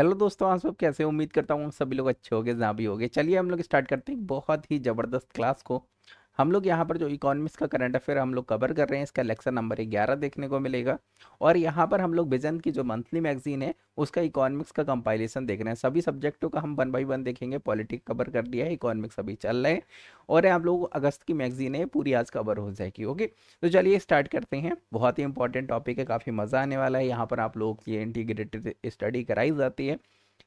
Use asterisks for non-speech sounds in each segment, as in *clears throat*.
hello दोस्तों आप सब कैसे उम्मीद करता हूँ सभी लोग अच्छे हो गए जहाँ भी गए चलिए हम लोग स्टार्ट करते हैं बहुत ही ज़बरदस्त क्लास को हम लोग यहाँ पर जो इकोनॉमिक्स का करंट अफेयर हम लोग कवर कर रहे हैं इसका लेक्चर नंबर ग्यारह देखने को मिलेगा और यहाँ पर हम लोग विजन की जो मंथली मैगजीन है उसका इकोनॉमिक्स का कंपाइलेशन देख रहे हैं सभी सब्जेक्टों का हम वन बाई वन देखेंगे पॉलिटिक्स कवर कर दिया है इकोनॉमिक्स अभी चल रहे हैं और आप लोग अगस्त की मैगजीन है पूरी आज कवर हो जाएगी ओके तो चलिए स्टार्ट करते हैं बहुत ही इंपॉर्टेंट टॉपिक है काफ़ी मज़ा आने वाला है यहाँ पर आप लोग ये इंटीग्रेटेड स्टडी कराई जाती है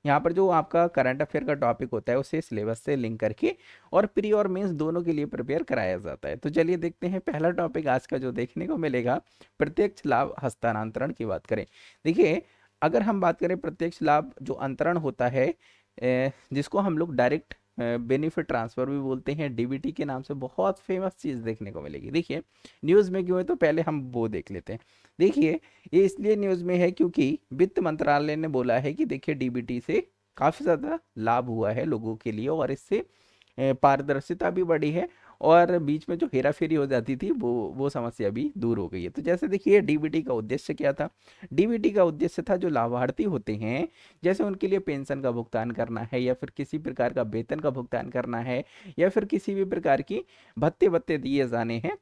यहाँ पर जो आपका करंट अफेयर का टॉपिक होता है उसे सिलेबस से लिंक करके और प्री और मेंस दोनों के लिए प्रिपेयर कराया जाता है तो चलिए देखते हैं पहला टॉपिक आज का जो देखने को मिलेगा प्रत्यक्ष लाभ हस्तांतरण की बात करें देखिए अगर हम बात करें प्रत्यक्ष लाभ जो अंतरण होता है जिसको हम लोग डायरेक्ट बेनिफिट ट्रांसफ़र भी बोलते हैं डीबीटी के नाम से बहुत फेमस चीज़ देखने को मिलेगी देखिए न्यूज़ में क्यों है तो पहले हम वो देख लेते हैं देखिए ये इसलिए न्यूज़ में है क्योंकि वित्त मंत्रालय ने बोला है कि देखिए डीबीटी से काफ़ी ज़्यादा लाभ हुआ है लोगों के लिए और इससे पारदर्शिता भी बढ़ी है और बीच में जो हेरा फेरी हो जाती थी वो वो समस्या भी दूर हो गई है तो जैसे देखिए डीबीटी का उद्देश्य क्या था डीबीटी का उद्देश्य था जो लाभार्थी होते हैं जैसे उनके लिए पेंशन का भुगतान करना है या फिर किसी प्रकार का वेतन का भुगतान करना है या फिर किसी भी प्रकार की भत्ते भत्ते दिए जाने हैं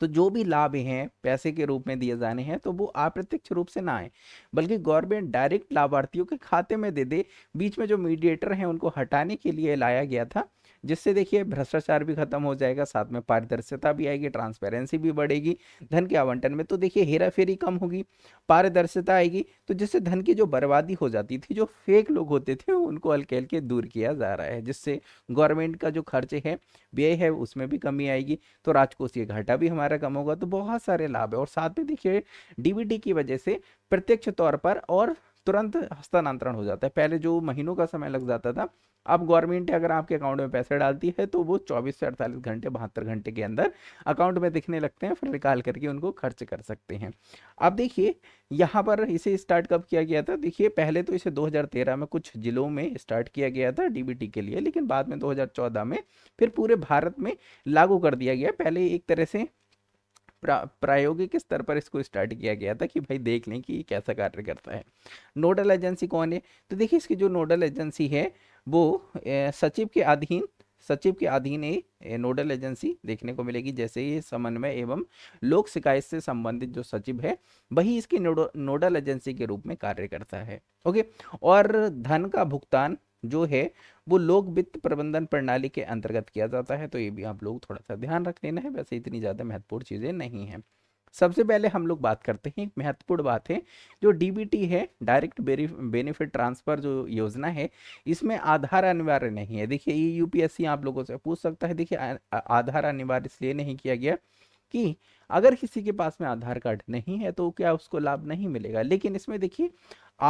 तो जो भी लाभ हैं पैसे के रूप में दिए जाने हैं तो वो अप्रत्यक्ष रूप से ना आए बल्कि गवर्नमेंट डायरेक्ट लाभार्थियों के खाते में दे दे बीच में जो मीडिएटर हैं उनको हटाने के लिए लाया गया था जिससे देखिए भ्रष्टाचार भी खत्म हो जाएगा साथ में पारदर्शिता भी आएगी ट्रांसपेरेंसी भी बढ़ेगी धन के आवंटन में तो देखिए हेरा फेरी कम होगी पारदर्शिता आएगी तो जिससे धन की जो बर्बादी हो जाती थी जो फेक लोग होते थे उनको हल्के हल्के दूर किया जा रहा है जिससे गवर्नमेंट का जो खर्च है व्यय है उसमें भी कमी आएगी तो राजकोषीय घाटा भी हमारा कम होगा तो बहुत सारे लाभ है और साथ में देखिए डीबीटी की वजह से प्रत्यक्ष तौर पर और तुरंत हस्तांतरण हो जाता है पहले जो महीनों का समय लग जाता था अब गवर्नमेंट अगर आपके अकाउंट में पैसे डालती है तो वो 24 से 48 घंटे बहत्तर घंटे के अंदर अकाउंट में दिखने लगते हैं फिर निकाल करके उनको खर्च कर सकते हैं अब देखिए यहाँ पर इसे स्टार्ट कब किया गया था देखिए पहले तो इसे 2013 में कुछ ज़िलों में स्टार्ट किया गया था डीबीटी के लिए लेकिन बाद में 2014 में फिर पूरे भारत में लागू कर दिया गया पहले एक तरह से प्रा, प्रायोगिक स्तर पर इसको स्टार्ट किया गया था कि भाई देख लें कि ये कैसा कार्य करता है नोडल एजेंसी कौन है तो देखिए इसकी जो नोडल एजेंसी है वो सचिव के अधीन सचिव के अधीन ये नोडल एजेंसी देखने को मिलेगी जैसे ये समन्वय एवं लोक शिकायत से संबंधित जो सचिव है वही इसकी नोडल एजेंसी के रूप में कार्य करता है ओके और धन का भुगतान जो है वो लोक वित्त प्रबंधन प्रणाली के अंतर्गत किया जाता है तो ये भी आप लोग थोड़ा सा ध्यान रख लेना है वैसे इतनी ज़्यादा महत्वपूर्ण चीज़ें नहीं हैं सबसे पहले हम लोग बात करते हैं एक महत्वपूर्ण बात है जो डीबीटी है डायरेक्ट बेनिफिट ट्रांसफर जो योजना है इसमें आधार अनिवार्य नहीं है देखिए ये यूपीएससी आप लोगों से पूछ सकता है देखिए आधार अनिवार्य इसलिए नहीं किया गया कि अगर किसी के पास में आधार कार्ड नहीं है तो क्या उसको लाभ नहीं मिलेगा लेकिन इसमें देखिए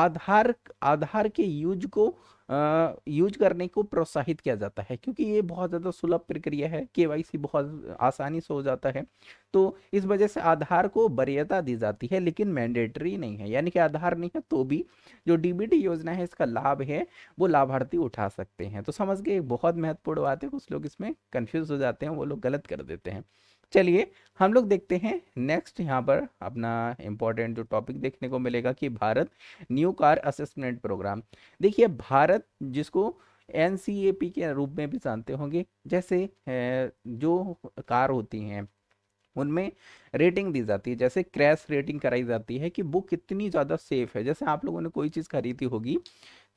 आधार आधार के यूज को यूज करने को प्रोत्साहित किया जाता है क्योंकि ये बहुत ज़्यादा सुलभ प्रक्रिया है के बहुत आसानी से हो जाता है तो इस वजह से आधार को वरीयता दी जाती है लेकिन मैंडेटरी नहीं है यानी कि आधार नहीं है तो भी जो डी योजना है इसका लाभ है वो लाभार्थी उठा सकते हैं तो समझ गए बहुत महत्वपूर्ण बात है कुछ लोग इसमें कन्फ्यूज हो जाते हैं वो लोग गलत कर देते हैं चलिए हम लोग देखते हैं नेक्स्ट यहाँ पर अपना इम्पोर्टेंट जो टॉपिक देखने को मिलेगा कि Bharat new car assessment program देखिए भारत जिसको एन के रूप में भी जानते होंगे जैसे जो कार होती हैं उनमें रेटिंग दी जाती है जैसे क्रैश रेटिंग कराई जाती है कि वो कितनी ज़्यादा सेफ है जैसे आप लोगों ने कोई चीज़ खरीदी होगी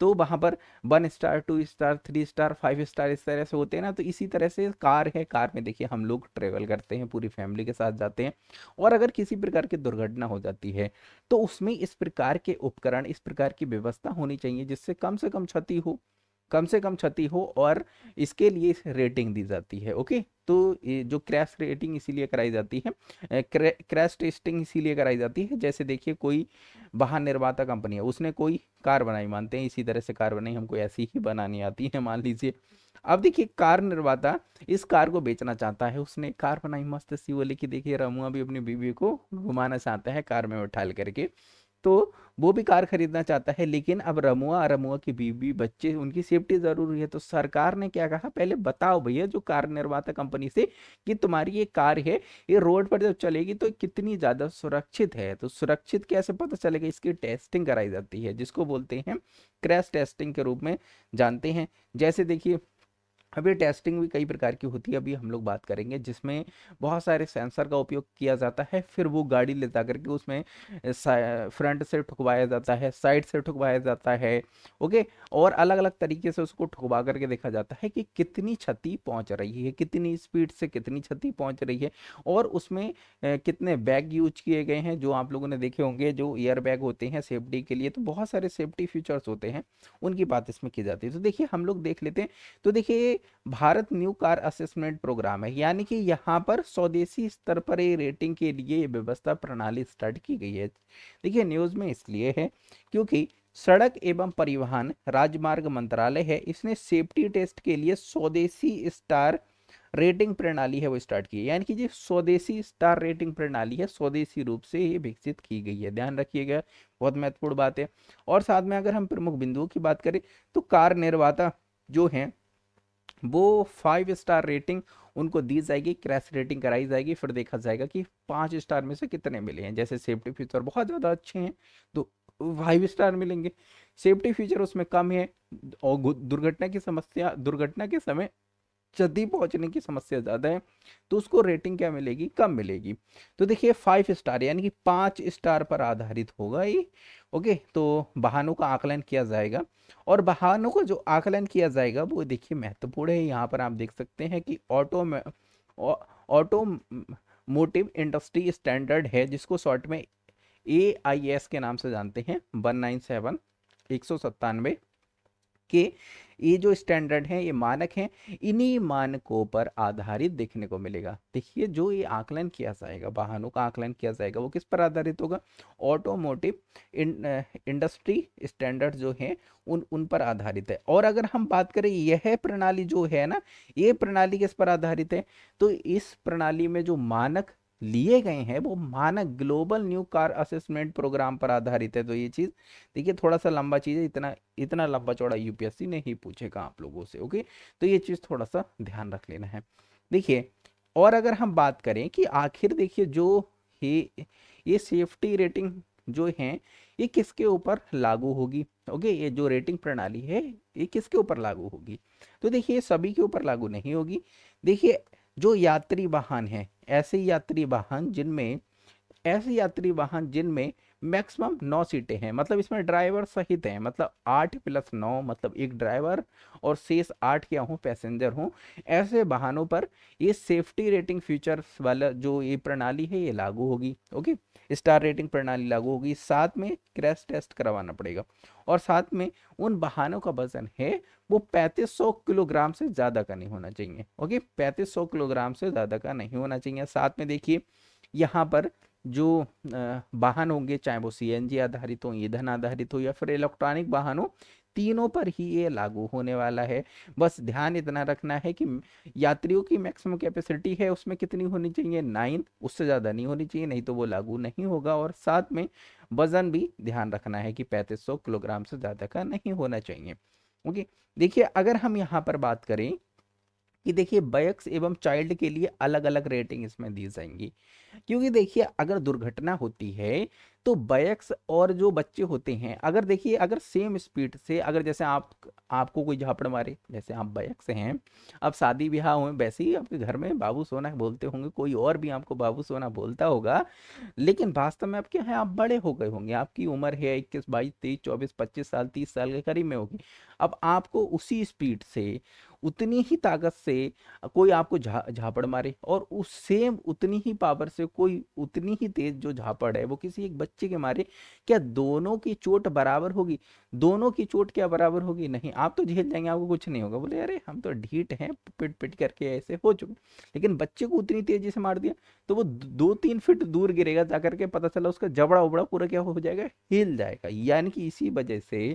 तो वहाँ पर one star two star three star five star इस तरह से होते हैं ना तो इसी तरह से कार है कार में देखिए हम लोग ट्रेवल करते हैं पूरी फैमिली के साथ जाते हैं और अगर किसी प्रकार की दुर्घटना हो जाती है तो उसमें इस प्रकार के उपकरण इस प्रकार की व्यवस्था होनी चाहिए जिससे कम से कम क्षति हो कम से कम क्षति हो और इसके लिए रेटिंग दी जाती है ओके तो जो क्रैश रेटिंग इसीलिए कराई जाती है क्रैश टेस्टिंग इसीलिए कराई जाती है जैसे देखिए कोई वाहन निर्माता कंपनी है उसने कोई कार बनाई मानते हैं इसी तरह से कार बनाई हमको ऐसी ही बनानी आती है मान लीजिए अब देखिए कार निर्माता इस कार को बेचना चाहता है उसने कार बनाई मस्त सी वो लेके देखिए रमुआ भी अपनी बीवी को घुमाना चाहता है कार में उठाल करके तो वो भी कार खरीदना चाहता है लेकिन अब रमुआ रमुआ की बीवी बच्चे उनकी सेफ्टी ज़रूरी है तो सरकार ने क्या कहा पहले बताओ भैया जो कार निर्माता कंपनी से कि तुम्हारी ये कार है ये रोड पर जब चलेगी तो कितनी ज़्यादा सुरक्षित है तो सुरक्षित कैसे पता चलेगा इसकी टेस्टिंग कराई जाती है जिसको बोलते हैं क्रैश टेस्टिंग के रूप में जानते हैं जैसे देखिए अभी टेस्टिंग भी कई प्रकार की होती है अभी हम लोग बात करेंगे जिसमें बहुत सारे सेंसर का उपयोग किया जाता है फिर वो गाड़ी ले जा करके उसमें फ्रंट से ठुकवाया जाता है साइड से ठुकवाया जाता है ओके और अलग अलग तरीके से उसको ठुकवा करके देखा जाता है कि कितनी क्षति पहुंच रही है कितनी स्पीड से कितनी क्षति पहुँच रही है और उसमें कितने बैग यूज किए गए हैं जो आप लोगों ने देखे होंगे जो एयर बैग होते हैं सेफ्टी के लिए तो बहुत सारे सेफ्टी फीचर्स होते हैं उनकी बात इसमें की जाती है तो देखिए हम लोग देख लेते हैं तो देखिए Bharat new car assessment program है यानी कि यहाँ पर स्वदेशी स्तर पर ये रेटिंग के लिए ये व्यवस्था प्रणाली स्टार्ट की गई है देखिए न्यूज़ में इसलिए है क्योंकि सड़क एवं परिवहन राजमार्ग मंत्रालय है इसने सेफ्टी टेस्ट के लिए स्वदेशी स्टार रेटिंग प्रणाली है वो स्टार्ट की है यानी कि जो स्वदेशी स्टार रेटिंग प्रणाली है स्वदेशी रूप से ये विकसित की गई है ध्यान रखिएगा बहुत महत्वपूर्ण बात है और साथ में अगर हम प्रमुख बिंदुओं की बात करें तो कार निर्माता जो हैं वो फाइव स्टार रेटिंग उनको दी जाएगी क्रैश रेटिंग कराई जाएगी फिर देखा जाएगा कि पाँच स्टार में से कितने मिले हैं जैसे सेफ्टी फीचर बहुत ज़्यादा अच्छे हैं तो फाइव स्टार मिलेंगे सेफ्टी फीचर उसमें कम है और दुर्घटना की समस्या दुर्घटना के समय जल्दी पहुंचने की समस्या ज़्यादा है तो उसको रेटिंग क्या मिलेगी कम मिलेगी तो देखिए फाइव स्टार यानी कि पाँच स्टार पर आधारित होगा ये ओके तो वाहनों का आकलन किया जाएगा और वाहनों का जो आकलन किया जाएगा वो देखिए महत्वपूर्ण है यहाँ पर आप देख सकते हैं कि auto automotive industry standard है जिसको शॉर्ट में ए आई एस के नाम से जानते हैं वन नाइन सेवन एक सौ सत्तानवे के ये जो स्टैंडर्ड हैं ये मानक हैं इन्हीं मानकों पर आधारित देखने को मिलेगा देखिए जो ये आकलन किया जाएगा वाहनों का आकलन किया जाएगा वो किस पर आधारित होगा ऑटोमोटिव इंडस्ट्री स्टैंडर्ड जो हैं उन उन पर आधारित है और अगर हम बात करें यह प्रणाली जो है ना ये प्रणाली किस पर आधारित है तो इस प्रणाली में जो मानक लिए गए हैं वो मानक global new car assessment program पर आधारित है तो ये चीज़ देखिए थोड़ा सा लंबा चीज़ है इतना इतना लंबा चौड़ा यूपीएससी नहीं पूछेगा आप लोगों से ओके तो ये चीज़ थोड़ा सा ध्यान रख लेना है देखिए और अगर हम बात करें कि आखिर देखिए जो ये ये सेफ्टी रेटिंग जो है ये किसके ऊपर लागू होगी ओके ये जो रेटिंग प्रणाली है ये किसके ऊपर लागू होगी तो देखिए सभी के ऊपर लागू नहीं होगी देखिए जो यात्री वाहन हैं ऐसे यात्री वाहन जिनमें ऐसे यात्री वाहन जिनमें मैक्सिमम नौ सीटें हैं मतलब इसमें ड्राइवर सहित हैं मतलब आठ प्लस नौ मतलब एक ड्राइवर और शेष आठ क्या हों पैसेंजर हों ऐसे वाहनों पर ये सेफ्टी रेटिंग फीचर्स वाला जो ये प्रणाली है ये लागू होगी ओके स्टार रेटिंग प्रणाली लागू होगी साथ में क्रैश टेस्ट करवाना पड़ेगा और साथ में उन वाहनों का वजन है वो 3500 किलोग्राम से ज़्यादा का नहीं होना चाहिए ओके 3500 किलोग्राम से ज़्यादा का नहीं होना चाहिए साथ में देखिए यहाँ पर जो वाहन होंगे चाहे वो सीएनजी आधारित हो ईंधन आधारित हो या फिर इलेक्ट्रॉनिक वाहन हो तीनों पर ही ये लागू होने वाला है बस ध्यान इतना रखना है कि यात्रियों की मैक्सिमम कैपेसिटी है उसमें कितनी होनी चाहिए नाइन उससे ज़्यादा नहीं होनी चाहिए नहीं तो वो लागू नहीं होगा और साथ में वज़न भी ध्यान रखना है कि पैंतीस किलोग्राम से ज़्यादा का नहीं होना चाहिए ओके देखिए अगर हम यहाँ पर बात करें कि देखिए बयक्स एवं चाइल्ड के लिए अलग अलग रेटिंग इसमें दी जाएंगी क्योंकि देखिए अगर दुर्घटना होती है तो बैक्स और जो बच्चे होते हैं अगर देखिए अगर सेम स्पीड से अगर जैसे आप आपको कोई झापड़ मारे जैसे आप बैक्स हैं अब शादी ब्याह हुए वैसे ही आपके घर में बाबू सोना बोलते होंगे कोई और भी आपको बाबू सोना बोलता होगा लेकिन वास्तव में आप क्या है आप बड़े हो गए होंगे आपकी उम्र है इक्कीस बाईस तेईस चौबीस पच्चीस साल तीस साल के करीब में होगी अब आपको उसी स्पीड से उतनी ही ताकत से कोई आपको झापड़ मारे और उस सेम उतनी ही पावर से कोई उतनी ही तेज जो झापड़ है वो किसी एक बच्चे बच्चे के मारे क्या दोनों की चोट बराबर होगी दोनों की चोट क्या बराबर होगी नहीं आप तो झेल जाएंगे आपको कुछ नहीं होगा बोले अरे हम तो ढीठ हैं पिट पिट करके ऐसे हो चुके लेकिन बच्चे को उतनी तेजी से मार दिया तो वो दो तीन फिट दूर गिरेगा जा करके पता चला उसका जबड़ा उबड़ा पूरा क्या हो जाएगा हिल जाएगा यानी कि इसी वजह से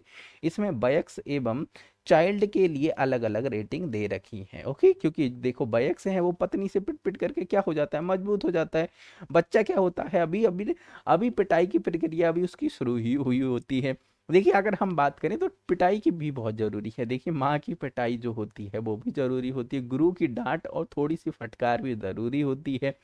इसमें बयक्स एवं चाइल्ड के लिए अलग अलग रेटिंग दे रखी है ओके क्योंकि देखो बैक से है वो पत्नी से पिट पिट करके क्या हो जाता है मजबूत हो जाता है बच्चा क्या होता है अभी अभी अभी पिटाई की प्रक्रिया अभी उसकी शुरू ही हुई होती है देखिए अगर हम बात करें तो पिटाई की भी बहुत ज़रूरी है देखिए माँ की पिटाई जो होती है वो भी ज़रूरी होती है गुरु की डांट और थोड़ी सी फटकार भी ज़रूरी होती है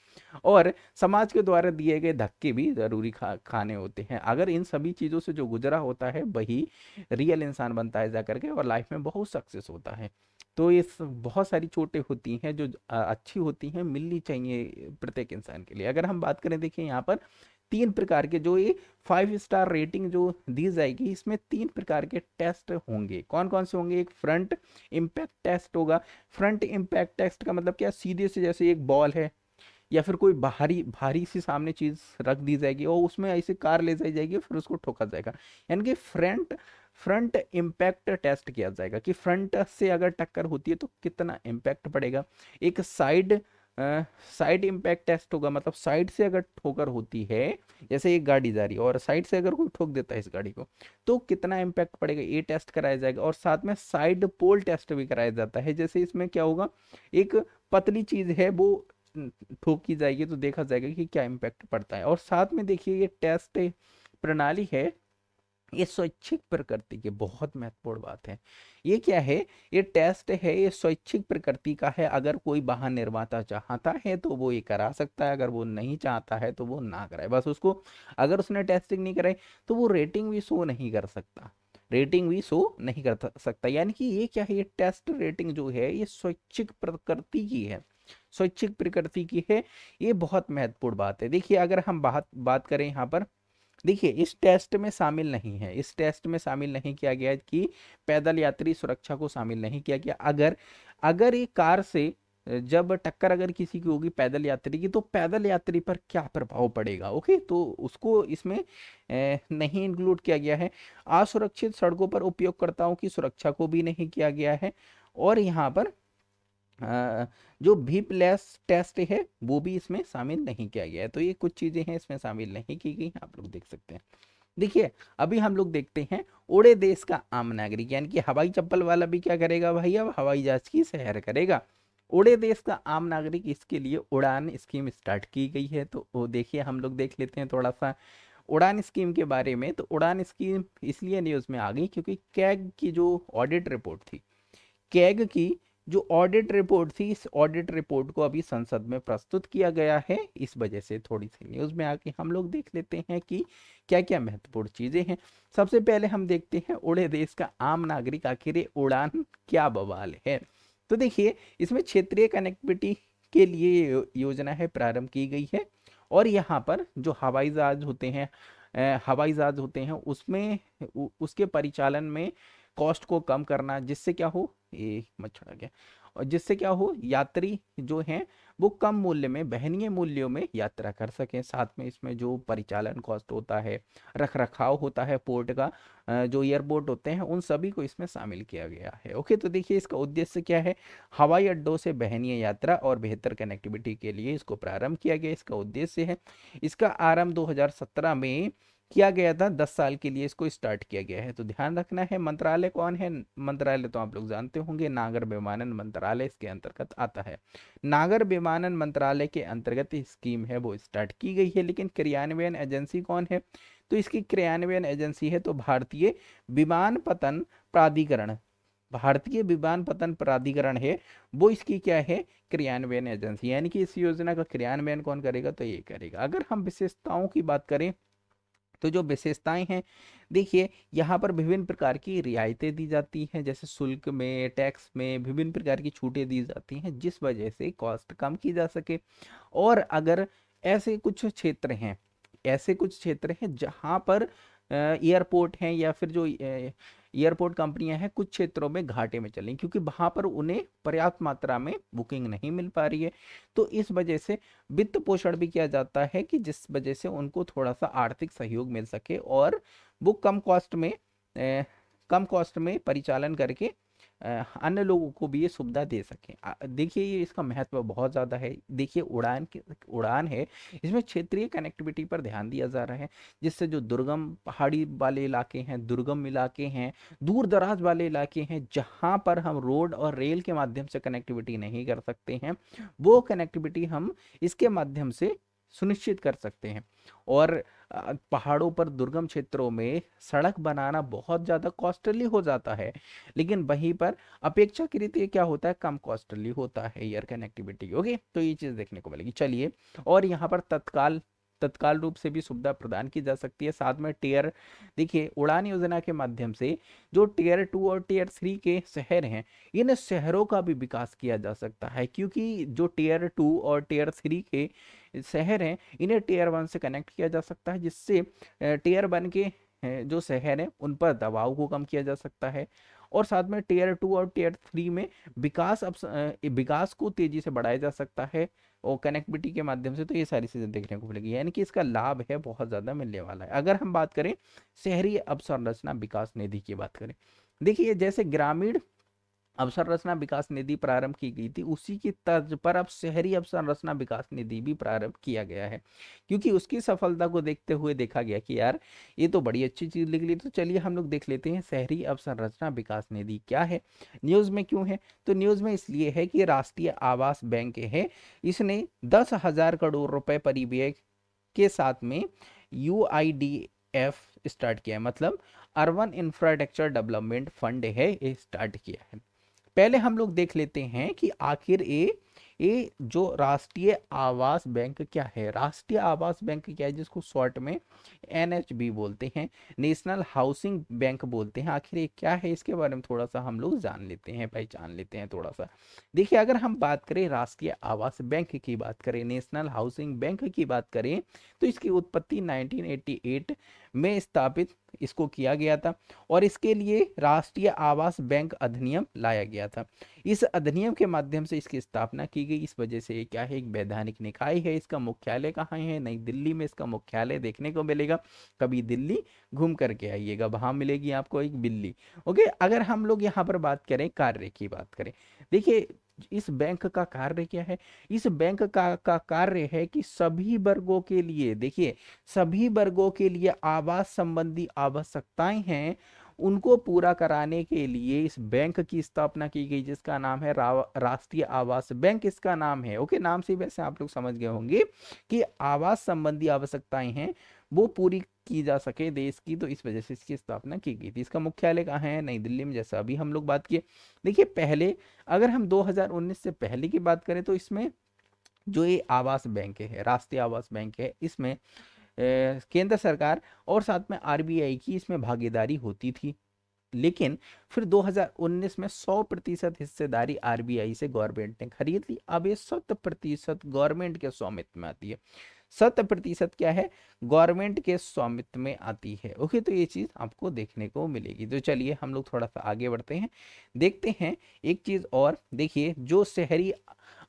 और समाज के द्वारा दिए गए धक्के भी ज़रूरी खा खाने होते हैं अगर इन सभी चीज़ों से जो गुजरा होता है वही रियल इंसान बनता है जा करके और लाइफ में बहुत सक्सेस होता है तो ये बहुत सारी चोटें होती हैं जो अच्छी होती हैं मिलनी चाहिए प्रत्येक इंसान के लिए अगर हम बात करें देखिए यहाँ पर तीन प्रकार के जो ये फाइव स्टार रेटिंग जो दी जाएगी इसमें तीन प्रकार के टेस्ट होंगे कौन कौन से होंगे एक फ्रंट इम्पैक्ट टेस्ट होगा फ्रंट इम्पैक्ट टेस्ट का मतलब क्या सीधे से जैसे एक बॉल है या फिर कोई भारी भारी सी सामने चीज़ रख दी जाएगी और उसमें ऐसी कार ले जाई जाएगी फिर उसको ठोका जाएगा यानी कि फ्रंट फ्रंट इम्पैक्ट टेस्ट किया जाएगा कि फ्रंट से अगर टक्कर होती है तो कितना इम्पैक्ट पड़ेगा एक साइड साइड इम्पैक्ट टेस्ट होगा मतलब साइड से अगर ठोकर होती है जैसे एक गाड़ी जा रही है और साइड से अगर कोई ठोक देता है इस गाड़ी को तो कितना इम्पैक्ट पड़ेगा ये टेस्ट कराया जाएगा और साथ में साइड पोल टेस्ट भी कराया जाता है जैसे इसमें क्या होगा एक पतली चीज़ है वो ठोकी जाएगी तो देखा जाएगा कि क्या इम्पैक्ट पड़ता है और साथ में देखिए ये टेस्ट प्रणाली है ये स्वैच्छिक प्रकृति की बहुत महत्वपूर्ण बात है ये क्या है ये टेस्ट है ये स्वैच्छिक प्रकृति का है अगर कोई वाहन निर्माता चाहता है तो वो ये करा सकता है अगर वो नहीं चाहता है तो वो ना कराए बस उसको अगर उसने टेस्टिंग नहीं कराई तो वो रेटिंग भी शो नहीं कर सकता रेटिंग भी शो नहीं कर सकता यानी कि ये क्या है ये टेस्ट रेटिंग जो है ये स्वैच्छिक प्रकृति की है स्वैच्छिक प्रकृति की है ये बहुत महत्वपूर्ण बात है देखिए अगर हम बात बात करें यहाँ पर देखिए इस टेस्ट में शामिल नहीं है इस टेस्ट में शामिल नहीं किया गया कि पैदल यात्री सुरक्षा को शामिल नहीं किया गया अगर अगर ये कार से जब टक्कर अगर किसी की होगी पैदल यात्री की तो पैदल यात्री पर क्या प्रभाव पड़ेगा ओके तो उसको इसमें नहीं इंक्लूड किया गया है असुरक्षित सड़कों पर उपयोगकर्ताओं की सुरक्षा को भी नहीं किया गया है और यहाँ पर जो भी प्लस टेस्ट है वो भी इसमें शामिल नहीं किया गया है तो ये कुछ चीज़ें हैं इसमें शामिल नहीं की गई आप लोग देख सकते हैं देखिए अभी हम लोग देखते हैं ओड़े देश का आम नागरिक यानी कि हवाई चप्पल वाला भी क्या करेगा भाई अब हवाई जहाज की सैर करेगा ओड़े देश का आम नागरिक इसके लिए उड़ान स्कीम स्टार्ट की गई है तो वो देखिए हम लोग देख लेते हैं थोड़ा सा उड़ान स्कीम के बारे में तो उड़ान स्कीम इसलिए न्यूज़ में आ गई क्योंकि कैग की जो ऑडिट रिपोर्ट थी कैग की जो ऑडिट रिपोर्ट थी इस ऑडिट रिपोर्ट को अभी संसद में प्रस्तुत किया गया है इस वजह से थोड़ी सी न्यूज़ में आके हम लोग देख लेते हैं कि क्या क्या महत्वपूर्ण चीज़ें हैं सबसे पहले हम देखते हैं उड़े देश का आम नागरिक आखिर उड़ान क्या बवाल है तो देखिए इसमें क्षेत्रीय कनेक्टिविटी के लिए योजना है प्रारंभ की गई है और यहाँ पर जो हवाई जहाज होते हैं हवाई जहाज होते हैं उसमें उसके परिचालन में कॉस्ट को कम करना जिससे क्या हो ये मच्छर आ गया और जिससे क्या हो यात्री जो हैं वो कम मूल्य में बहनीय मूल्यों में यात्रा कर सकें साथ में इसमें जो परिचालन कॉस्ट होता है रख रखाव होता है पोर्ट का जो एयरपोर्ट होते हैं उन सभी को इसमें शामिल किया गया है ओके तो देखिए इसका उद्देश्य क्या है हवाई अड्डों से बहनीय यात्रा और बेहतर कनेक्टिविटी के लिए इसको प्रारंभ किया गया इसका उद्देश्य है इसका आरम्भ दो में किया गया था दस साल के लिए इसको स्टार्ट किया गया है तो ध्यान रखना है मंत्रालय कौन है मंत्रालय तो आप लोग जानते होंगे नागर विमानन मंत्रालय इसके अंतर्गत आता है नागर विमानन मंत्रालय के अंतर्गत स्कीम है वो स्टार्ट की गई है लेकिन क्रियान्वयन एजेंसी कौन है तो इसकी क्रियान्वयन एजेंसी है तो भारतीय विमान पतन प्राधिकरण भारतीय विमान पतन प्राधिकरण है वो इसकी क्या है क्रियान्वयन एजेंसी यानी कि इस योजना का क्रियान्वयन कौन करेगा तो ये करेगा अगर हम विशेषताओं की बात करें तो जो विशेषताएं हैं देखिए यहाँ पर विभिन्न प्रकार की रियायतें दी जाती हैं जैसे शुल्क में टैक्स में विभिन्न प्रकार की छूटें दी जाती हैं जिस वजह से कॉस्ट कम की जा सके और अगर ऐसे कुछ क्षेत्र हैं ऐसे कुछ क्षेत्र हैं जहाँ पर एयरपोर्ट हैं या फिर जो एयरपोर्ट कंपनियां हैं कुछ क्षेत्रों में घाटे में चल रही क्योंकि वहां पर उन्हें पर्याप्त मात्रा में बुकिंग नहीं मिल पा रही है तो इस वजह से वित्त पोषण भी किया जाता है कि जिस वजह से उनको थोड़ा सा आर्थिक सहयोग मिल सके और वो कम कॉस्ट में ए, कम कॉस्ट में परिचालन करके अन्य लोगों को भी ये सुविधा दे सकें देखिए ये इसका महत्व बहुत ज़्यादा है देखिए उड़ान की उड़ान है इसमें क्षेत्रीय कनेक्टिविटी पर ध्यान दिया जा रहा है जिससे जो दुर्गम पहाड़ी वाले इलाके हैं दुर्गम इलाके हैं दूर दराज वाले इलाके हैं जहाँ पर हम रोड और रेल के माध्यम से कनेक्टिविटी नहीं कर सकते हैं वो कनेक्टिविटी हम इसके माध्यम से सुनिश्चित कर सकते हैं और पहाड़ों पर दुर्गम क्षेत्रों में सड़क बनाना बहुत ज़्यादा कॉस्टली हो जाता है लेकिन वहीं पर अपेक्षाकृत ये क्या होता है कम कॉस्टली होता है एयर कनेक्टिविटी ओके तो ये चीज़ देखने को मिलेगी चलिए और यहाँ पर तत्काल तत्काल रूप से भी सुविधा प्रदान की जा सकती है साथ में टीयर देखिए उड़ान योजना के माध्यम से जो टीयर टू और टीयर थ्री के शहर हैं इन शहरों का भी विकास किया जा सकता है क्योंकि जो टीयर टू और टीयर थ्री के शहर हैं इन्हें टीयर वन से कनेक्ट किया जा सकता है जिससे टीयर वन के जो शहर हैं उन पर दबाव को कम किया जा सकता है और साथ में टीयर टू और टीयर थ्री में विकास अब विकास को तेजी से बढ़ाया जा सकता है और कनेक्टिविटी के माध्यम से तो ये सारी चीज़ें देखने को मिलेगी यानी कि इसका लाभ है बहुत ज़्यादा मिलने वाला है अगर हम बात करें शहरी अवसंरचना विकास निधि की बात करें देखिए जैसे ग्रामीण अवसंरचना विकास निधि प्रारंभ की गई थी उसी की तर्ज पर अब शहरी अवसंरचना विकास निधि भी प्रारंभ किया गया है क्योंकि उसकी सफलता को देखते हुए देखा गया कि यार ये तो बड़ी अच्छी चीज़ निकली तो चलिए हम लोग देख लेते हैं शहरी अवसंरचना विकास निधि क्या है न्यूज़ में क्यों है तो न्यूज़ में इसलिए है कि राष्ट्रीय आवास बैंक है इसने दस हजार करोड़ रुपए परिव्य के साथ में यू एफ स्टार्ट किया है मतलब अर्बन इंफ्रास्ट्रक्चर डेवलपमेंट फंड है ये स्टार्ट किया है पहले हम लोग देख लेते हैं कि आखिर ये ये जो राष्ट्रीय आवास बैंक क्या है राष्ट्रीय आवास बैंक क्या है जिसको शॉर्ट में एनएचबी बोलते हैं नेशनल हाउसिंग बैंक बोलते हैं आखिर ये क्या है इसके बारे में थोड़ा सा हम लोग जान लेते हैं पहचान लेते हैं थोड़ा सा देखिए अगर हम बात करें राष्ट्रीय आवास बैंक की बात करें नेशनल हाउसिंग बैंक की बात करें तो इसकी उत्पत्ति नाइनटीन में स्थापित इसको किया गया था और इसके लिए राष्ट्रीय आवास बैंक अधिनियम लाया गया था इस अधिनियम के माध्यम से इसकी स्थापना की गई इस वजह से क्या है एक वैधानिक निकाय है इसका मुख्यालय कहाँ है नई दिल्ली में इसका मुख्यालय देखने को मिलेगा कभी दिल्ली घूम करके आइएगा वहाँ मिलेगी आपको एक बिल्ली ओके अगर हम लोग यहाँ पर बात करें कार्य की बात करें देखिए इस बैंक का कार्य क्या है इस बैंक का का कार्य है कि सभी वर्गों के लिए देखिए सभी वर्गों के लिए आवास संबंधी आवश्यकताएं हैं उनको पूरा कराने के लिए इस बैंक की स्थापना की गई जिसका नाम है राष्ट्रीय आवास बैंक इसका नाम है ओके नाम से वैसे आप लोग समझ गए होंगे कि आवास संबंधी आवश्यकताएं हैं वो पूरी की जा सके देश की तो इस वजह से इसकी स्थापना की गई थी इसका मुख्यालय कहाँ है नई दिल्ली में जैसा अभी हम लोग बात किए देखिए पहले अगर हम 2019 से पहले की बात करें तो इसमें जो ये आवास बैंक है राष्ट्रीय आवास बैंक है इसमें केंद्र सरकार और साथ में आर की इसमें भागीदारी होती थी लेकिन फिर 2019 में 100 प्रतिशत हिस्सेदारी आरबीआई से गवर्नमेंट ने खरीद ली अब ये शत प्रतिशत गवर्नमेंट के स्वामित्व में आती है शत प्रतिशत क्या है गवर्नमेंट के स्वामित्व में आती है ओके तो ये चीज़ आपको देखने को मिलेगी तो चलिए हम लोग थोड़ा सा आगे बढ़ते हैं देखते हैं एक चीज़ और देखिए जो शहरी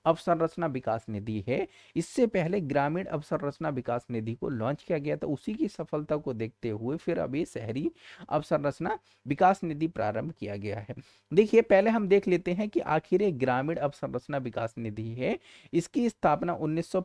अवसंरचना विकास निधि है इससे पहले ग्रामीण अवसंरचना विकास निधि को लॉन्च किया गया था उसी की सफलता को देखते हुए फिर अभी शहरी अवसंरचना विकास निधि प्रारंभ किया गया है देखिए पहले हम देख लेते हैं कि आखिर ग्रामीण अवसंरचना विकास निधि है इसकी स्थापना उन्नीस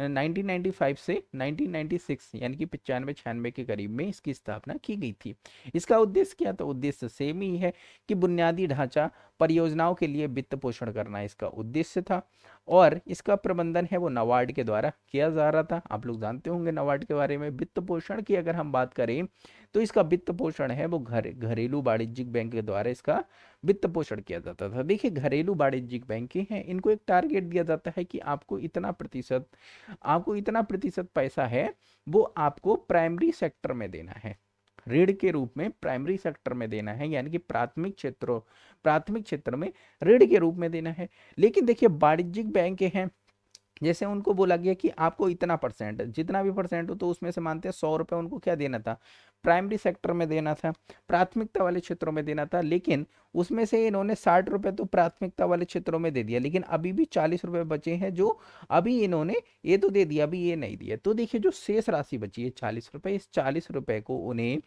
1995 से 1996 यानी कि पचानवे छियानवे के करीब में इसकी स्थापना की गई थी इसका उद्देश्य क्या तो उद्देश्य सेम ही है कि बुनियादी ढांचा परियोजनाओं के लिए वित्त पोषण करना इसका उद्देश्य था और इसका प्रबंधन है वो नवार्ड के द्वारा किया जा रहा था आप लोग जानते होंगे नवार्ड के बारे में वित्त पोषण की अगर हम बात करें तो इसका वित्त पोषण है वो घर घरेलू वाणिज्यिक बैंक के द्वारा इसका वित्त पोषण किया जाता था देखिए घरेलू वाणिज्यिक बैंक हैं इनको एक टारगेट दिया जाता है कि आपको इतना प्रतिशत आपको इतना प्रतिशत पैसा है वो आपको प्राइमरी सेक्टर में देना है ऋण के रूप में प्राइमरी सेक्टर में देना है यानी कि प्राथमिक क्षेत्रों प्राथमिक क्षेत्र में ऋण के रूप में देना है लेकिन देखिए वाणिज्यिक बैंक हैं जैसे उनको बोला गया कि आपको इतना परसेंट जितना भी परसेंट हो तो उसमें से मानते हैं सौ रुपये उनको क्या देना था प्राइमरी सेक्टर में देना था प्राथमिकता वाले क्षेत्रों में देना था लेकिन उसमें से इन्होंने साठ रुपये तो प्राथमिकता वाले क्षेत्रों में दे दिया लेकिन अभी भी चालीस रुपये बचे हैं जो अभी इन्होंने ये तो दे दिया अभी ये नहीं दिया तो देखिए जो शेष राशि बची है चालीस रुपये इस चालीस रुपये को उन्हें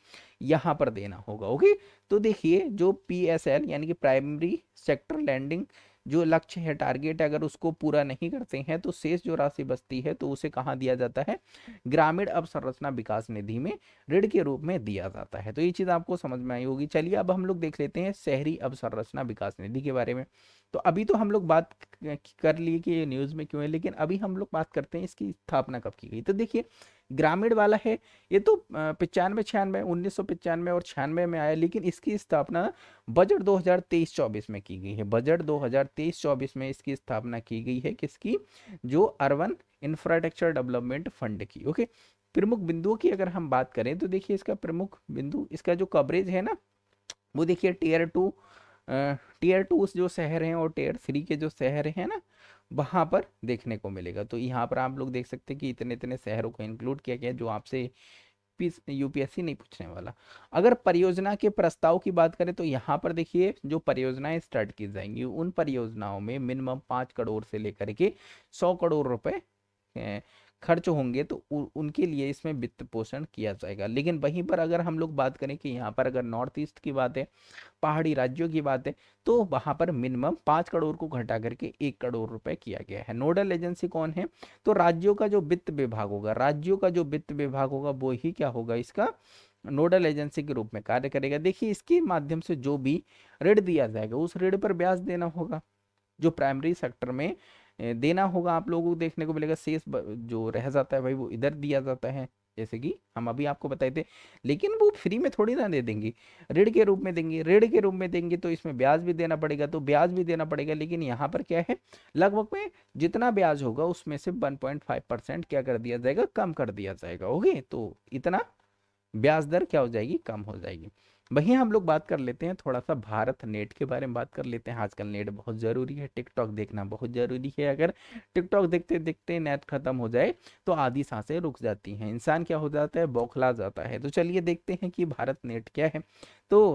यहाँ पर देना होगा ओके तो देखिए जो पी यानी कि प्राइमरी सेक्टर लैंडिंग जो लक्ष्य है टारगेट अगर उसको पूरा नहीं करते हैं तो शेष जो राशि बचती है तो उसे कहाँ दिया जाता है ग्रामीण अवसंरचना विकास निधि में ऋण के रूप में दिया जाता है तो ये चीज़ आपको समझ में आई होगी चलिए अब हम लोग देख लेते हैं शहरी अवसंरचना विकास निधि के बारे में तो अभी तो हम लोग बात कर लिए कि ये न्यूज़ में क्यों है लेकिन अभी हम लोग बात करते हैं इसकी स्थापना कब की गई तो देखिए ग्रामीण वाला है ये तो पचानवे छियानवे उन्नीस सौ पचानवे और छियानवे में आया लेकिन इसकी स्थापना बजट 2023-24 में की गई है बजट 2023-24 में इसकी स्थापना की गई है किसकी जो अर्बन इंफ्रास्ट्रक्चर डेवलपमेंट फंड की ओके प्रमुख बिंदुओं की अगर हम बात करें तो देखिए इसका प्रमुख बिंदु इसका जो कवरेज है ना वो देखिए टीयर टू टीयर टू जो शहर हैं और टीयर थ्री के जो शहर हैं ना वहाँ पर देखने को मिलेगा तो यहाँ पर आप लोग देख सकते हैं कि इतने इतने शहरों को इंक्लूड किया गया जो आपसे यूपीएससी नहीं पूछने वाला अगर परियोजना के प्रस्ताव की बात करें तो यहाँ पर देखिए जो परियोजनाएं स्टार्ट की जाएंगी उन परियोजनाओं में मिनिमम पाँच करोड़ से लेकर के सौ करोड़ रुपए खर्च होंगे तो उनके लिए इसमें वित्त पोषण किया जाएगा लेकिन वहीं पर अगर हम लोग बात करें कि यहाँ पर अगर नॉर्थ ईस्ट की बात है पहाड़ी राज्यों की बात है तो वहाँ पर मिनिमम पाँच करोड़ को घटा करके एक करोड़ रुपए किया गया है नोडल एजेंसी कौन है तो राज्यों का जो वित्त विभाग होगा राज्यों का जो वित्त विभाग होगा वो ही क्या होगा इसका नोडल एजेंसी के रूप में कार्य करेगा देखिए इसके माध्यम से जो भी ऋण दिया जाएगा उस ऋण पर ब्याज देना होगा जो प्राइमरी सेक्टर में देना होगा आप लोगों को देखने को मिलेगा शेष जो रह जाता है भाई वो इधर दिया जाता है जैसे कि हम अभी आपको बताए थे लेकिन वो फ्री में थोड़ी ना दे देंगे ऋण के रूप में देंगे ऋण के रूप में देंगे तो इसमें ब्याज भी देना पड़ेगा तो ब्याज भी देना पड़ेगा लेकिन यहाँ पर क्या है लगभग में जितना ब्याज होगा उसमें से 1.5 परसेंट क्या कर दिया जाएगा कम कर दिया जाएगा ओके तो इतना ब्याज दर क्या हो जाएगी कम हो जाएगी वहीं हम लोग बात कर लेते हैं थोड़ा सा भारत नेट के बारे में बात कर लेते हैं आजकल नेट बहुत ज़रूरी है टिकटॉक देखना बहुत ज़रूरी है अगर टिकटॉक देखते देखते नेट ख़त्म हो जाए तो आधी सांसें रुक जाती हैं इंसान क्या हो जाता है बौखला जाता है तो चलिए देखते हैं कि भारत नेट क्या है तो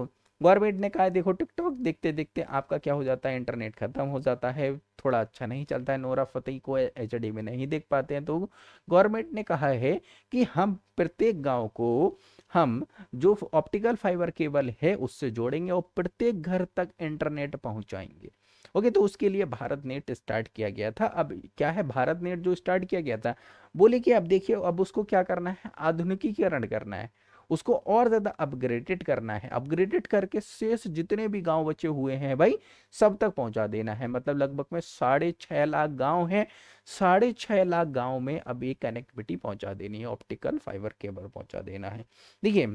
गवर्नमेंट ने कहा देखो टिकटॉक देखते देखते आपका क्या हो जाता है इंटरनेट ख़त्म हो जाता है थोड़ा अच्छा नहीं चलता है नोरा फतेह को एच में नहीं देख पाते हैं तो गवर्नमेंट ने कहा है कि हम प्रत्येक गाँव को हम जो ऑप्टिकल फाइबर केबल है उससे जोड़ेंगे और प्रत्येक घर तक इंटरनेट पहुंचाएंगे ओके तो उसके लिए भारत नेट स्टार्ट किया गया था अब क्या है भारत नेट जो स्टार्ट किया गया था बोले कि अब देखिए अब उसको क्या करना है आधुनिकीकरण करना है उसको और ज़्यादा अपग्रेडेड करना है अपग्रेडेड करके शेष जितने भी गांव बचे हुए हैं भाई सब तक पहुंचा देना है मतलब लगभग में साढ़े छह लाख गांव हैं साढ़े छह लाख गांव में अब ये कनेक्टिविटी पहुंचा देनी है ऑप्टिकल फाइबर केबल पहुंचा देना है देखिए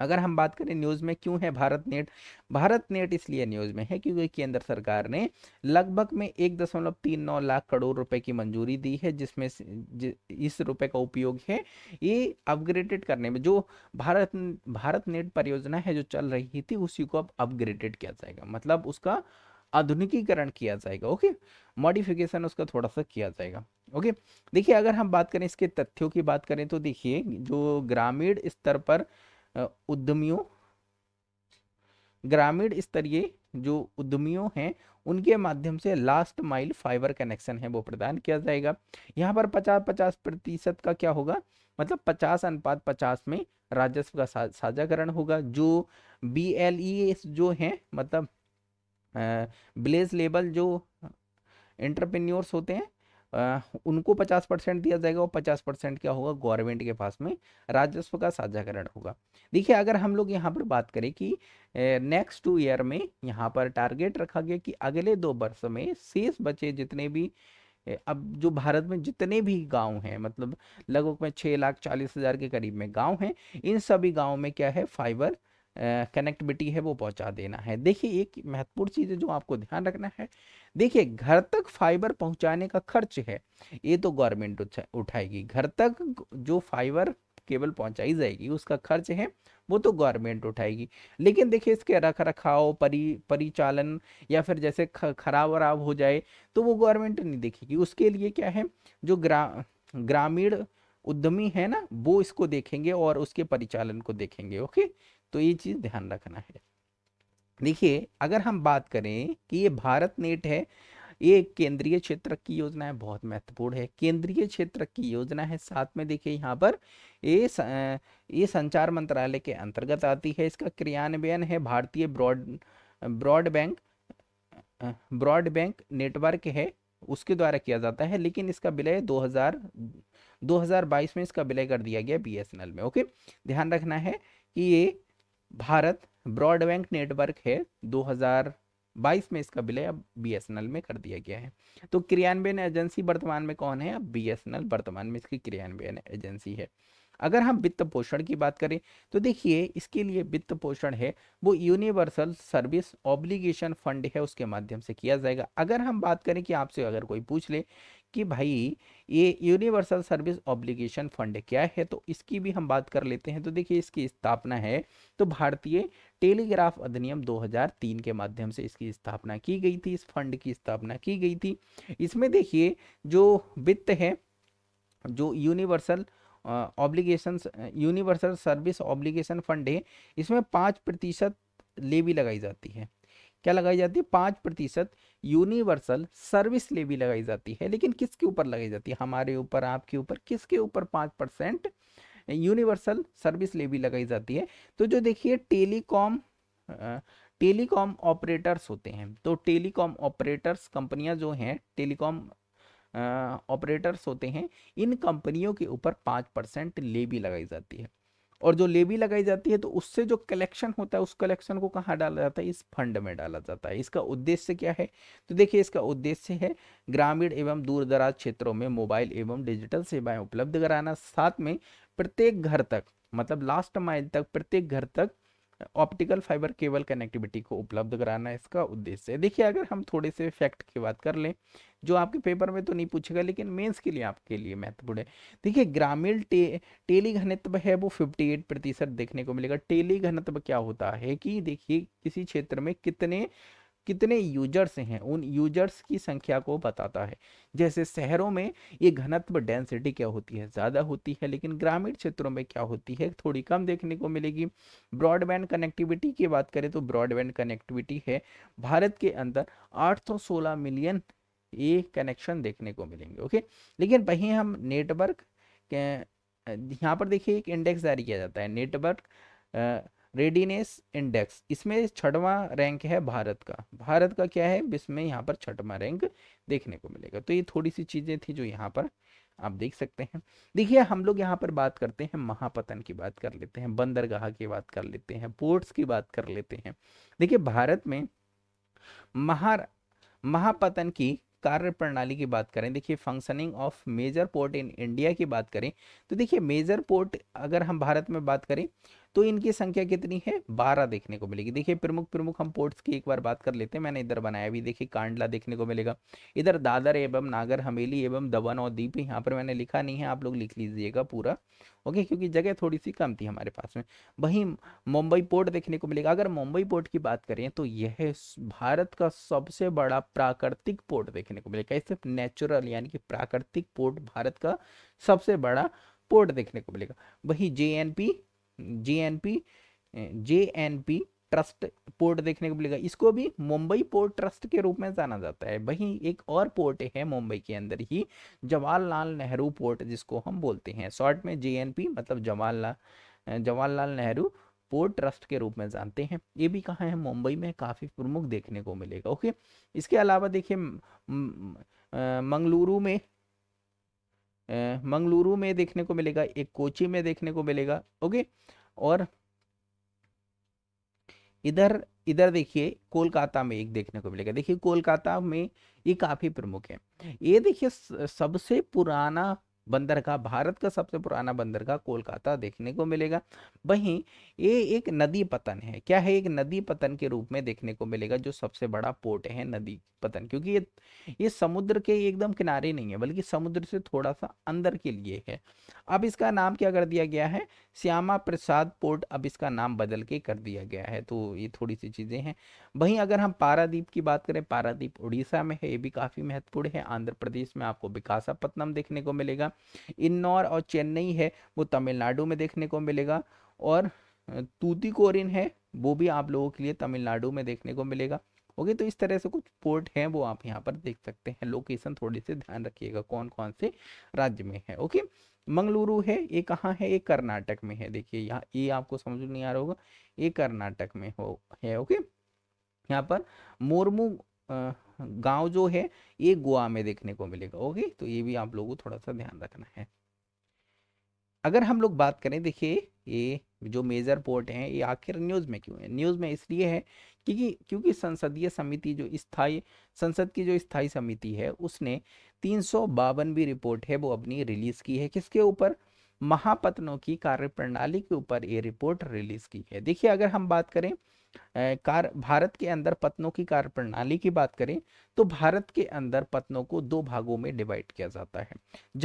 अगर हम बात करें न्यूज़ में क्यों है भारत नेट भारत नेट इसलिए न्यूज़ में है क्योंकि केंद्र सरकार ने लगभग में एक दशमलव तीन नौ लाख करोड़ रुपए की मंजूरी दी है जिसमें इस रुपए का उपयोग है ये अपग्रेडेड करने में जो भारत भारत नेट परियोजना है जो चल रही थी उसी को अब अपग्रेडेड किया जाएगा मतलब उसका आधुनिकीकरण किया जाएगा ओके मॉडिफिकेशन उसका थोड़ा सा किया जाएगा ओके देखिए अगर हम बात करें इसके तथ्यों की बात करें तो देखिए जो ग्रामीण स्तर पर उद्यमियों ग्रामीण स्तरीय जो उद्यमियों हैं उनके माध्यम से लास्ट माइल फाइबर कनेक्शन है वो प्रदान किया जाएगा यहाँ पर पचास पचास प्रतिशत का क्या होगा मतलब पचास अनुपात पचास में राजस्व का साझाकरण होगा जो बी एल ई जो हैं मतलब ब्लेज लेवल जो इंटरप्रेन्योर्स होते हैं उनको पचास परसेंट दिया जाएगा और पचास परसेंट क्या होगा गवर्नमेंट के पास में राजस्व का साझाकरण होगा देखिए अगर हम लोग यहाँ पर बात करें कि नेक्स्ट टू ईयर में यहाँ पर टारगेट रखा गया कि अगले दो वर्ष में शेष बचे जितने भी अब जो भारत में जितने भी गांव हैं मतलब लगभग में छः लाख चालीस हज़ार के करीब में गांव हैं इन सभी गांव में क्या है फाइबर कनेक्टिविटी है वो पहुंचा देना है देखिए एक महत्वपूर्ण चीज़ है जो आपको ध्यान रखना है देखिए घर तक फाइबर पहुंचाने का खर्च है ये तो गवर्नमेंट उठाएगी घर तक जो फाइबर केबल पहुंचाई जाएगी उसका खर्च है वो तो गवर्नमेंट उठाएगी लेकिन देखिए इसके रख रखाव परि परिचालन या फिर जैसे खराब वराब हो जाए तो वो गवर्नमेंट नहीं देखेगी उसके लिए क्या है जो ग्रा ग्रामीण उद्यमी है ना वो इसको देखेंगे और उसके परिचालन को देखेंगे ओके तो ये चीज़ ध्यान रखना है देखिए अगर हम बात करें कि ये भारत नेट है ये केंद्रीय क्षेत्र की योजना है बहुत महत्वपूर्ण है केंद्रीय क्षेत्र की योजना है साथ में देखिए यहाँ पर ये ये संचार मंत्रालय के अंतर्गत आती है इसका क्रियान्वयन है भारतीय ब्रॉड ब्रॉड बैंक नेटवर्क है उसके द्वारा किया जाता है लेकिन इसका विलय 2000 2022 में इसका विलय कर दिया गया बी में ओके ध्यान रखना है कि ये भारत ब्रॉडबैंड नेटवर्क है 2022 में इसका विलय अब बी में कर दिया गया है तो क्रियान्वयन एजेंसी वर्तमान में कौन है अब बी वर्तमान में इसकी क्रियान्वयन एजेंसी है अगर हम वित्त पोषण की बात करें तो देखिए इसके लिए वित्त पोषण है वो यूनिवर्सल सर्विस ऑब्लिगेशन फंड है उसके माध्यम से किया जाएगा अगर हम बात करें कि आपसे अगर कोई पूछ ले कि भाई ये यूनिवर्सल सर्विस ऑब्लिगेशन फंड क्या है तो इसकी भी हम बात कर लेते हैं तो देखिए इसकी स्थापना है तो भारतीय टेलीग्राफ अधिनियम 2003 के माध्यम से इसकी स्थापना की गई थी इस फंड की स्थापना की गई थी इसमें देखिए जो वित्त है जो universal obligation universal service obligation fund है इसमें पाँच प्रतिशत लेवी लगाई जाती है क्या लगाई जाती है पाँच प्रतिशत यूनिवर्सल सर्विस लेवी लगाई जाती है लेकिन किसके ऊपर लगाई जाती है हमारे ऊपर आपके ऊपर किसके ऊपर पाँच परसेंट यूनिवर्सल सर्विस लेवी लगाई जाती है तो जो देखिए टेलीकॉम टेलीकॉम ऑपरेटर्स होते हैं तो टेलीकॉम ऑपरेटर्स कंपनियां जो हैं टेलीकॉम ऑपरेटर्स होते हैं इन कंपनियों के ऊपर पाँच परसेंट लेवी लगाई जाती है और जो लेवी लगाई जाती है तो उससे जो कलेक्शन होता है उस कलेक्शन को कहाँ डाला जाता है इस फंड में डाला जाता है इसका उद्देश्य क्या है तो देखिए इसका उद्देश्य है ग्रामीण एवं दूर दराज क्षेत्रों में मोबाइल एवं डिजिटल सेवाएं उपलब्ध कराना साथ में प्रत्येक घर तक मतलब लास्ट माइल तक प्रत्येक घर तक ऑप्टिकल फाइबर केबल कनेक्टिविटी को उपलब्ध कराना इसका उद्देश्य है देखिए अगर हम थोड़े से फैक्ट की बात कर लें जो आपके पेपर में तो नहीं पूछेगा लेकिन मेंस के लिए आपके लिए महत्वपूर्ण है देखिए ग्रामीण टे, टेली घनत्व है वो 58 प्रतिशत देखने को मिलेगा टेली घनत्व क्या होता है कि देखिए किसी क्षेत्र में कितने कितने यूजर्स हैं उन यूजर्स की संख्या को बताता है जैसे शहरों में ये घनत्व डेंसिटी क्या होती है ज़्यादा होती है लेकिन ग्रामीण क्षेत्रों में क्या होती है थोड़ी कम देखने को मिलेगी ब्रॉडबैंड कनेक्टिविटी की बात करें तो ब्रॉडबैंड कनेक्टिविटी है भारत के अंदर 816 मिलियन ये कनेक्शन देखने को मिलेंगे ओके लेकिन वही हम नेटवर्क यहाँ पर देखिए एक इंडेक्स जारी किया जाता है नेटवर्क रेडीनेस इंडेक्स इसमें छठवां रैंक है भारत का भारत का क्या है इसमें यहाँ पर छठवां रैंक देखने को मिलेगा तो ये थोड़ी सी चीज़ें थी जो यहाँ पर आप देख सकते हैं देखिए हम लोग यहाँ पर बात करते हैं महापतन की बात कर लेते हैं बंदरगाह की बात कर लेते हैं पोर्ट्स की बात कर लेते हैं देखिए भारत में महा महापतन की कार्य प्रणाली की बात करें देखिए functioning of major port in India की बात करें तो देखिए मेजर पोर्ट अगर हम भारत में बात करें तो इनकी संख्या कितनी है बारह देखने को मिलेगी देखिए प्रमुख प्रमुख हम पोर्ट्स की एक बार बात कर लेते हैं मैंने इधर बनाया भी देखिए कांडला देखने को मिलेगा इधर दादर एवं नागर हमेली एवं दमन और दीप यहाँ पर मैंने लिखा नहीं है आप लोग लिख लीजिएगा पूरा ओके क्योंकि जगह थोड़ी सी कम थी हमारे पास में वहीं मुंबई पोर्ट देखने को मिलेगा अगर मुंबई पोर्ट की बात करें तो यह भारत का सबसे बड़ा प्राकृतिक पोर्ट देखने को मिलेगा कैसे नेचुरल यानी कि प्राकृतिक पोर्ट भारत का सबसे बड़ा पोर्ट देखने को मिलेगा वही J J N P J N P trust port देखने को मिलेगा इसको भी मुंबई पोर्ट ट्रस्ट के रूप में जाना जाता है वहीं एक और पोर्ट है मुंबई के अंदर ही जवाहरलाल नेहरू पोर्ट जिसको हम बोलते हैं शॉर्ट में जेएनपी मतलब जवाहरलाल जवाहरलाल नेहरू पोर्ट ट्रस्ट के रूप में जानते हैं ये भी कहाँ है मुंबई में काफ़ी प्रमुख देखने को मिलेगा ओके इसके अलावा देखिए मंगलुरु में मंगलुरु में देखने को मिलेगा एक कोची में देखने को मिलेगा ओके और इधर इधर देखिए कोलकाता में एक देखने को मिलेगा देखिए कोलकाता में ये काफ़ी प्रमुख है ये देखिए सबसे पुराना बंदरगाह भारत का सबसे पुराना बंदरगाह कोलकाता देखने को मिलेगा वहीं ये एक नदी पतन है क्या है एक नदी पतन के रूप में देखने को मिलेगा जो सबसे बड़ा पोर्ट है नदी पतन क्योंकि ये ये समुद्र के एकदम किनारे नहीं है बल्कि समुद्र से थोड़ा सा अंदर के लिए है अब इसका नाम क्या कर दिया गया है श्यामा प्रसाद पोर्ट अब इसका नाम बदल के कर दिया गया है तो ये थोड़ी सी चीज़ें हैं वहीं अगर हम पारादीप की बात करें पारादीप उड़ीसा में है ये भी काफ़ी महत्वपूर्ण है आंध्र प्रदेश में आपको विकासापत्नम देखने को मिलेगा इन्नौर और चेन्नई है वो तमिलनाडु में देखने को मिलेगा और तूतीकोरिन है वो भी आप लोगों के लिए तमिलनाडु में देखने को मिलेगा ओके तो इस तरह से कुछ पोर्ट हैं वो आप यहाँ पर देख सकते हैं लोकेशन थोड़ी से ध्यान रखिएगा कौन कौन से राज्य में है ओके मंगलुरु है ये कहाँ है ये कर्नाटक में है देखिए यहाँ ये आपको समझ नहीं आ रहा होगा ये कर्नाटक में हो है ओके यहाँ पर मोरमू गांव जो है ये गोवा में देखने को मिलेगा ओके तो ये भी आप लोगों को थोड़ा सा ध्यान रखना है अगर हम लोग बात करें देखिए ये जो मेजर पोर्ट हैं ये आखिर न्यूज़ में क्यों है न्यूज़ में इसलिए है क्योंकि क्योंकि संसदीय समिति जो स्थाई संसद की जो स्थाई समिति है उसने तीन सौ बावनवी रिपोर्ट है वो अपनी रिलीज़ की है किसके ऊपर महापतनों की कार्यप्रणाली के ऊपर ये रिपोर्ट रिलीज़ की है देखिए अगर हम बात करें कार भारत के अंदर पत्नों की कार्य प्रणाली की बात करें तो भारत के अंदर पत्नों को दो भागों में डिवाइड किया जाता है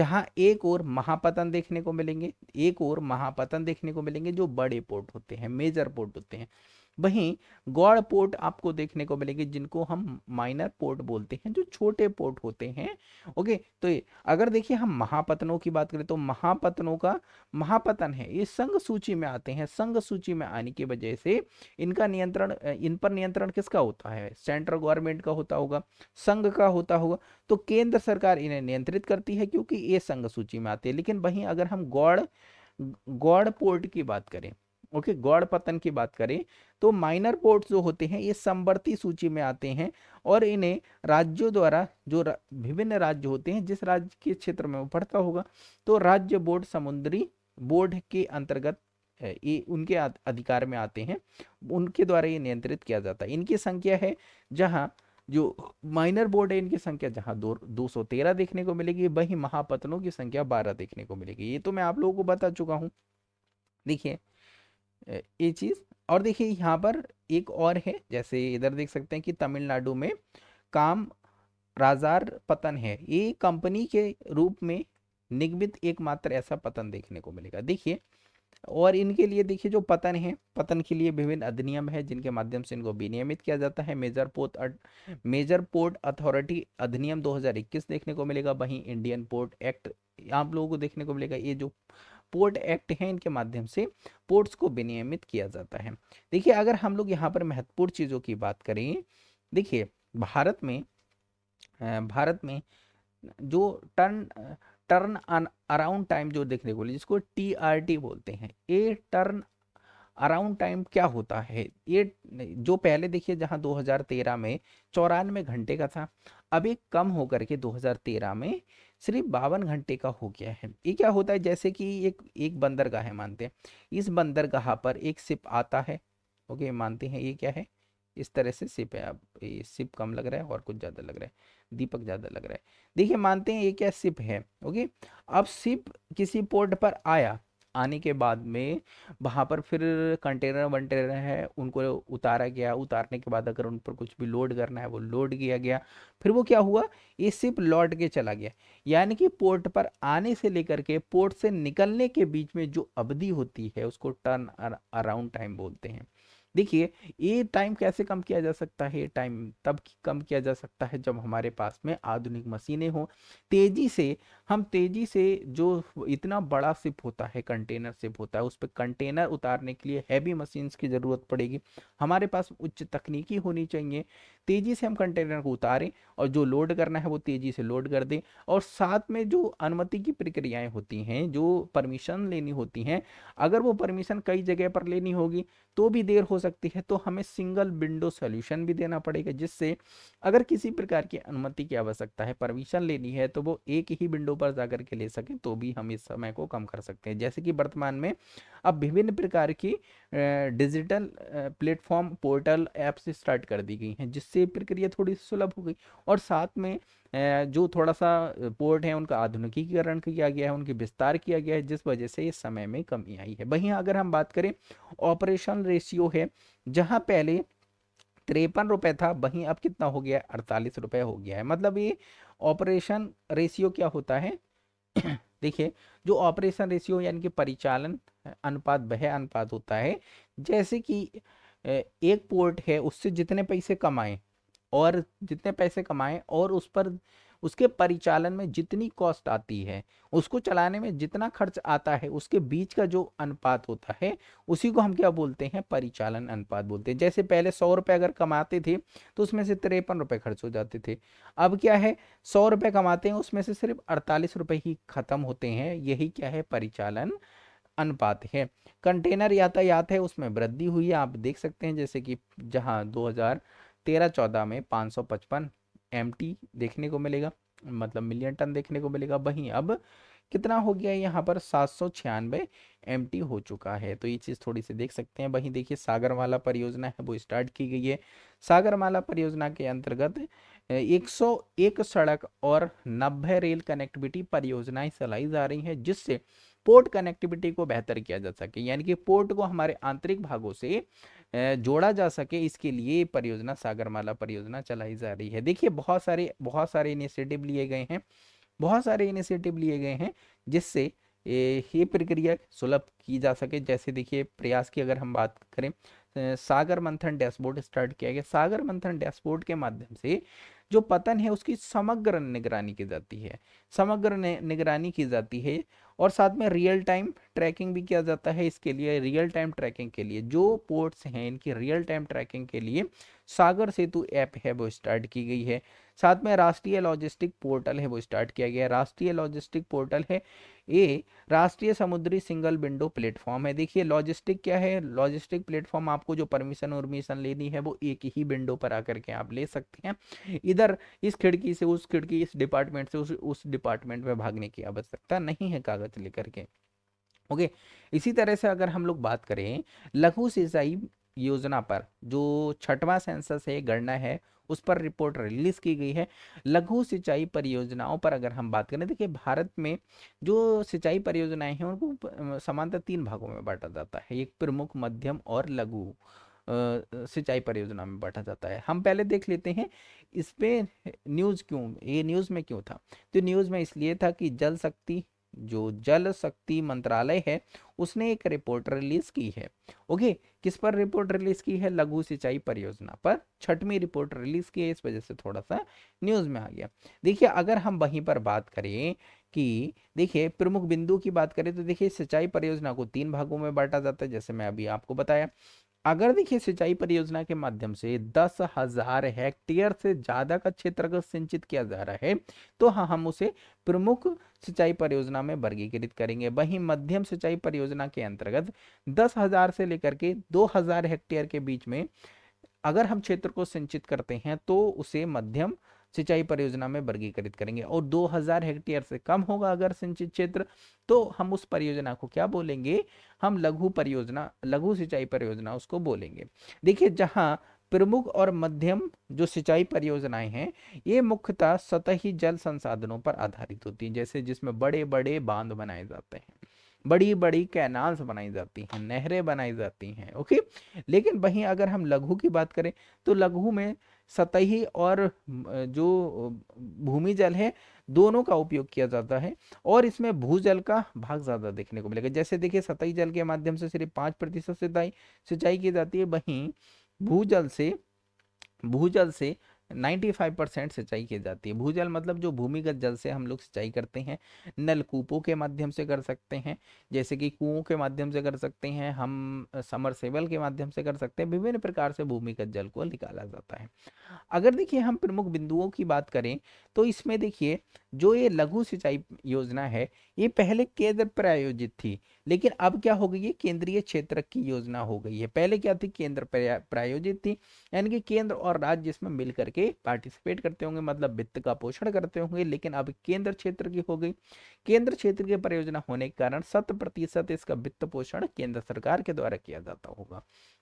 जहां एक और महापतन देखने को मिलेंगे एक और महापतन देखने को मिलेंगे जो बड़े पोर्ट होते हैं मेजर पोर्ट होते हैं वहीं गौड़ पोर्ट आपको देखने को मिलेंगे जिनको हम माइनर पोर्ट बोलते हैं जो छोटे पोर्ट होते हैं ओके तो अगर देखिए हम महापतनों की बात करें तो महापतनों का महापतन है ये संघ सूची में आते हैं संघ सूची में आने की वजह से इनका नियंत्रण इन पर नियंत्रण किसका होता है सेंट्रल गवर्नमेंट का होता होगा संघ का होता होगा तो केंद्र सरकार इन्हें नियंत्रित करती है क्योंकि ये संघ सूची में आते हैं लेकिन वहीं अगर हम गौड़ गौड़ पोर्ट की बात करें ओके गौड़ पतन की बात करें तो माइनर पोर्ट जो होते हैं ये समवर्ती सूची में आते हैं और इन्हें राज्यों द्वारा जो रा, विभिन्न राज्य होते हैं जिस राज्य के क्षेत्र में वो पड़ता होगा तो राज्य बोर्ड समुद्री बोर्ड के अंतर्गत ये उनके अधिकार में आते हैं उनके द्वारा ये नियंत्रित किया जाता है इनकी संख्या है जहाँ जो माइनर बोर्ड है इनकी संख्या जहाँ दो दो सौ तेरह देखने को मिलेगी वही महापतनों की संख्या बारह देखने को मिलेगी ये तो मैं आप लोगों को बता चुका हूँ देखिए ये चीज़ और देखिए यहाँ पर एक और है जैसे इधर देख सकते हैं कि तमिलनाडु में काम राजार पतन है ये कंपनी के रूप में निगमित एकमात्र ऐसा पतन देखने को मिलेगा देखिए और इनके लिए देखिए जो पतन है पतन के लिए विभिन्न अधिनियम है जिनके माध्यम से इनको विनियमित किया जाता है major port major port authority अधिनियम 2021 देखने को मिलेगा वहीं इंडियन पोर्ट एक्ट आप लोगों को देखने को मिलेगा ये जो पोर्ट एक्ट है इनके माध्यम से पोर्ट्स को विनियमित किया जाता है देखिए अगर हम लोग यहाँ पर महत्वपूर्ण चीज़ों की बात करें देखिए भारत में भारत में जो टर्न टर्न अराउंड टाइम जो देखने को जिसको टी आर टी बोलते हैं ए टर्न अराउंड टाइम क्या होता है ये जो पहले देखिए जहां 2013 में चौरानवे घंटे का था अभी कम होकर के 2013 में सिर्फ बावन घंटे का हो गया है ये क्या होता है जैसे कि एक एक बंदरगाह है मानते हैं इस बंदरगाह पर एक सिप आता है ओके मानते हैं ये क्या है इस तरह से सिप है अब ये सिप कम लग रहा है और कुछ ज़्यादा लग रहा है दीपक ज़्यादा लग रहा है देखिए मानते हैं ये क्या सिप है ओके अब सिप किसी पोर्ट पर आया आने के बाद में वहाँ पर फिर कंटेनर वंटेनर है उनको उतारा गया उतारने के बाद अगर उन पर कुछ भी लोड करना है वो लोड किया गया फिर वो क्या हुआ ये सिप लौट के चला गया यानी कि पोर्ट पर आने से लेकर के पोर्ट से निकलने के बीच में जो अवधि होती है उसको टर्न अराउंड टाइम बोलते हैं देखिए ये टाइम कैसे कम किया जा सकता है टाइम तब कम किया जा सकता है जब हमारे पास में आधुनिक मशीनें हो तेज़ी से हम तेज़ी से जो इतना बड़ा सिप होता है कंटेनर सिप होता है उस पर कंटेनर उतारने के लिए हैवी मशीन्स की ज़रूरत पड़ेगी हमारे पास उच्च तकनीकी होनी चाहिए तेज़ी से हम कंटेनर को उतारें और जो लोड करना है वो तेज़ी से लोड कर दें और साथ में जो अनुमति की प्रक्रियाएं होती हैं जो परमिशन लेनी होती हैं अगर वो परमिशन कई जगह पर लेनी होगी तो भी देर हो सकती है तो हमें सिंगल विंडो सोल्यूशन भी देना पड़ेगा जिससे अगर किसी प्रकार की अनुमति की आवश्यकता है परमिशन लेनी है तो वो एक ही विंडो पर जा के ले सकें तो भी हम इस समय को कम कर सकते हैं जैसे कि वर्तमान में अब विभिन्न प्रकार की digital platform portal apps start कर दी गई हैं जिससे इससे प्रक्रिया थोड़ी सुलभ हो गई और साथ में जो थोड़ा सा पोर्ट है उनका आधुनिकीकरण किया गया है उनके विस्तार किया गया है जिस वजह से ये समय में कमी आई है वहीं अगर हम बात करें ऑपरेशन रेशियो है जहाँ पहले तिरपन रुपये था वहीं अब कितना हो गया अड़तालीस रुपये हो गया है मतलब ये ऑपरेशन रेशियो क्या होता है *clears throat* देखिए जो ऑपरेशन रेशियो यानी कि परिचालन अनुपात वह अनुपात होता है जैसे कि एक पोर्ट है उससे जितने पैसे कमाएं और जितने पैसे कमाएं और उस पर उसके परिचालन में जितनी कॉस्ट आती है उसको चलाने में जितना खर्च आता है उसके बीच का जो अनुपात होता है उसी को हम क्या बोलते हैं परिचालन अनुपात बोलते हैं जैसे पहले सौ रुपये अगर कमाते थे तो उसमें से तिरपन रुपये खर्च हो जाते थे अब क्या है सौ रुपये कमाते हैं उसमें से सिर्फ अड़तालीस रुपये ही खत्म होते हैं यही क्या है परिचालन अनुपात है कंटेनर यातायात है उसमें वृद्धि हुई है आप देख सकते हैं जैसे कि जहाँ दो हज़ार तेरह चौदह में पाँच सौ पचपन एम देखने को मिलेगा मतलब मिलियन टन देखने को मिलेगा वहीं अब कितना हो गया यहाँ पर सात सौ छियानवे एम हो चुका है तो ये चीज़ थोड़ी सी देख सकते हैं वहीं देखिए सागरमाला परियोजना है वो स्टार्ट की गई है सागरमाला परियोजना के अंतर्गत 101 सड़क और 90 रेल कनेक्टिविटी परियोजनाएं चलाई जा रही हैं जिससे पोर्ट कनेक्टिविटी को बेहतर किया जा सके यानी कि पोर्ट को हमारे आंतरिक भागों से जोड़ा जा सके इसके लिए परियोजना सागरमाला परियोजना चलाई जा रही है देखिए बहुत सारे बहुत सारे इनिशिएटिव लिए गए हैं बहुत सारे इनिशिएटिव लिए गए हैं जिससे ये प्रक्रिया सुलभ की जा सके जैसे देखिए प्रयास की अगर हम बात करें सागर मंथन डैशबोर्ड स्टार्ट किया गया सागर मंथन डैशबोर्ड के माध्यम से जो पतन है उसकी समग्र निगरानी की जाती है समग्र निगरानी की जाती है और साथ में रियल टाइम ट्रैकिंग भी किया जाता है इसके लिए रियल टाइम ट्रैकिंग के लिए जो पोर्ट्स हैं इनकी रियल टाइम ट्रैकिंग के लिए सागर सेतु ऐप है वो स्टार्ट की गई है साथ में राष्ट्रीय लॉजिस्टिक पोर्टल है वो स्टार्ट किया गया राष्ट्रीय लॉजिस्टिक पोर्टल है ये राष्ट्रीय समुद्री सिंगल विंडो प्लेटफॉर्म है देखिए लॉजिस्टिक क्या है लॉजिस्टिक प्लेटफॉर्म आपको जो परमिशन उर्मिशन लेनी है वो एक ही विंडो पर आकर के आप ले सकते हैं इधर इस खिड़की से उस खिड़की इस डिपार्टमेंट से उस उस डिपार्टमेंट में भागने की आवश्यकता नहीं है कागज लेकर के ओके इसी तरह से अगर हम लोग बात करें लघु सिंचाई योजना पर जो छठवां सेंसस है गणना है उस पर रिपोर्ट रिलीज की गई है लघु सिंचाई परियोजनाओं पर अगर हम बात करें देखिए भारत में जो सिंचाई परियोजनाएं हैं उनको समानता तीन भागों में बांटा जाता है एक प्रमुख मध्यम और लघु सिंचाई परियोजना में बांटा जाता है हम पहले देख लेते हैं इस न्यूज़ क्यों ये न्यूज़ में क्यों था तो न्यूज़ में इसलिए था कि जल शक्ति जो जल शक्ति मंत्रालय है उसने एक रिपोर्ट रिलीज की है ओके किस पर रिपोर्ट रिलीज की है लघु सिंचाई परियोजना पर छठवीं रिपोर्ट रिलीज की है इस वजह से थोड़ा सा न्यूज में आ गया देखिए अगर हम वहीं पर बात करें कि देखिए प्रमुख बिंदु की बात करें तो देखिए सिंचाई परियोजना को तीन भागों में बांटा जाता है जैसे मैं अभी आपको बताया अगर देखिए सिंचाई परियोजना के माध्यम से दस हजार हेक्टेयर से ज्यादा का क्षेत्र अगर सिंचित किया जा रहा है तो हाँ हम उसे प्रमुख सिंचाई परियोजना में वर्गीकृत करेंगे वहीं मध्यम सिंचाई परियोजना के अंतर्गत दस हजार से लेकर के दो हजार हेक्टेयर के बीच में अगर हम क्षेत्र को सिंचित करते हैं तो उसे मध्यम सिंचाई परियोजना में वर्गीकृत करेंगे और 2000 हेक्टेयर से कम होगा अगर सिंचित क्षेत्र तो हम उस परियोजना को क्या बोलेंगे हम लघु परियोजना लघु सिंचाई परियोजना उसको बोलेंगे देखिए जहाँ प्रमुख और मध्यम जो सिंचाई परियोजनाएं हैं ये मुख्यतः सतही जल संसाधनों पर आधारित होती हैं जैसे जिसमें बड़े बड़े बांध बनाए जाते हैं बड़ी बड़ी कैनाल्स बनाई जाती हैं नहरें बनाई जाती हैं ओके लेकिन वहीं अगर हम लघु की बात करें तो लघु में सतही और जो भूमि जल है दोनों का उपयोग किया जाता है और इसमें भूजल का भाग ज़्यादा देखने को मिलेगा जैसे देखिए सतही जल के माध्यम से सिर्फ पांच प्रतिशत सिंचाई की जाती है वहीं भूजल से भूजल से 95 परसेंट सिंचाई की जाती है भूजल मतलब जो भूमिगत जल से हम लोग सिंचाई करते हैं नलकूपों के माध्यम से कर सकते हैं जैसे कि कुओं के माध्यम से कर सकते हैं हम समरसेबल के माध्यम से कर सकते हैं विभिन्न प्रकार से भूमिगत जल को निकाला जाता है अगर देखिए हम प्रमुख बिंदुओं की बात करें तो इसमें देखिए जो ये लघु सिंचाई योजना है ये पहले केंद्र प्रायोजित थी लेकिन अब क्या हो गई है केंद्रीय क्षेत्र की योजना हो गई है पहले क्या थी केंद्र प्रायोजित थी यानी कि केंद्र और राज्य इसमें मिल करके पार्टिसिपेट करते होंगे मतलब वित्त का पोषण करते होंगे लेकिन अब केंद्र क्षेत्र की हो गई केंद्र क्षेत्र की परियोजना होने के कारण शत प्रतिशत इसका वित्त पोषण केंद्र सरकार के द्वारा किया जाता होगा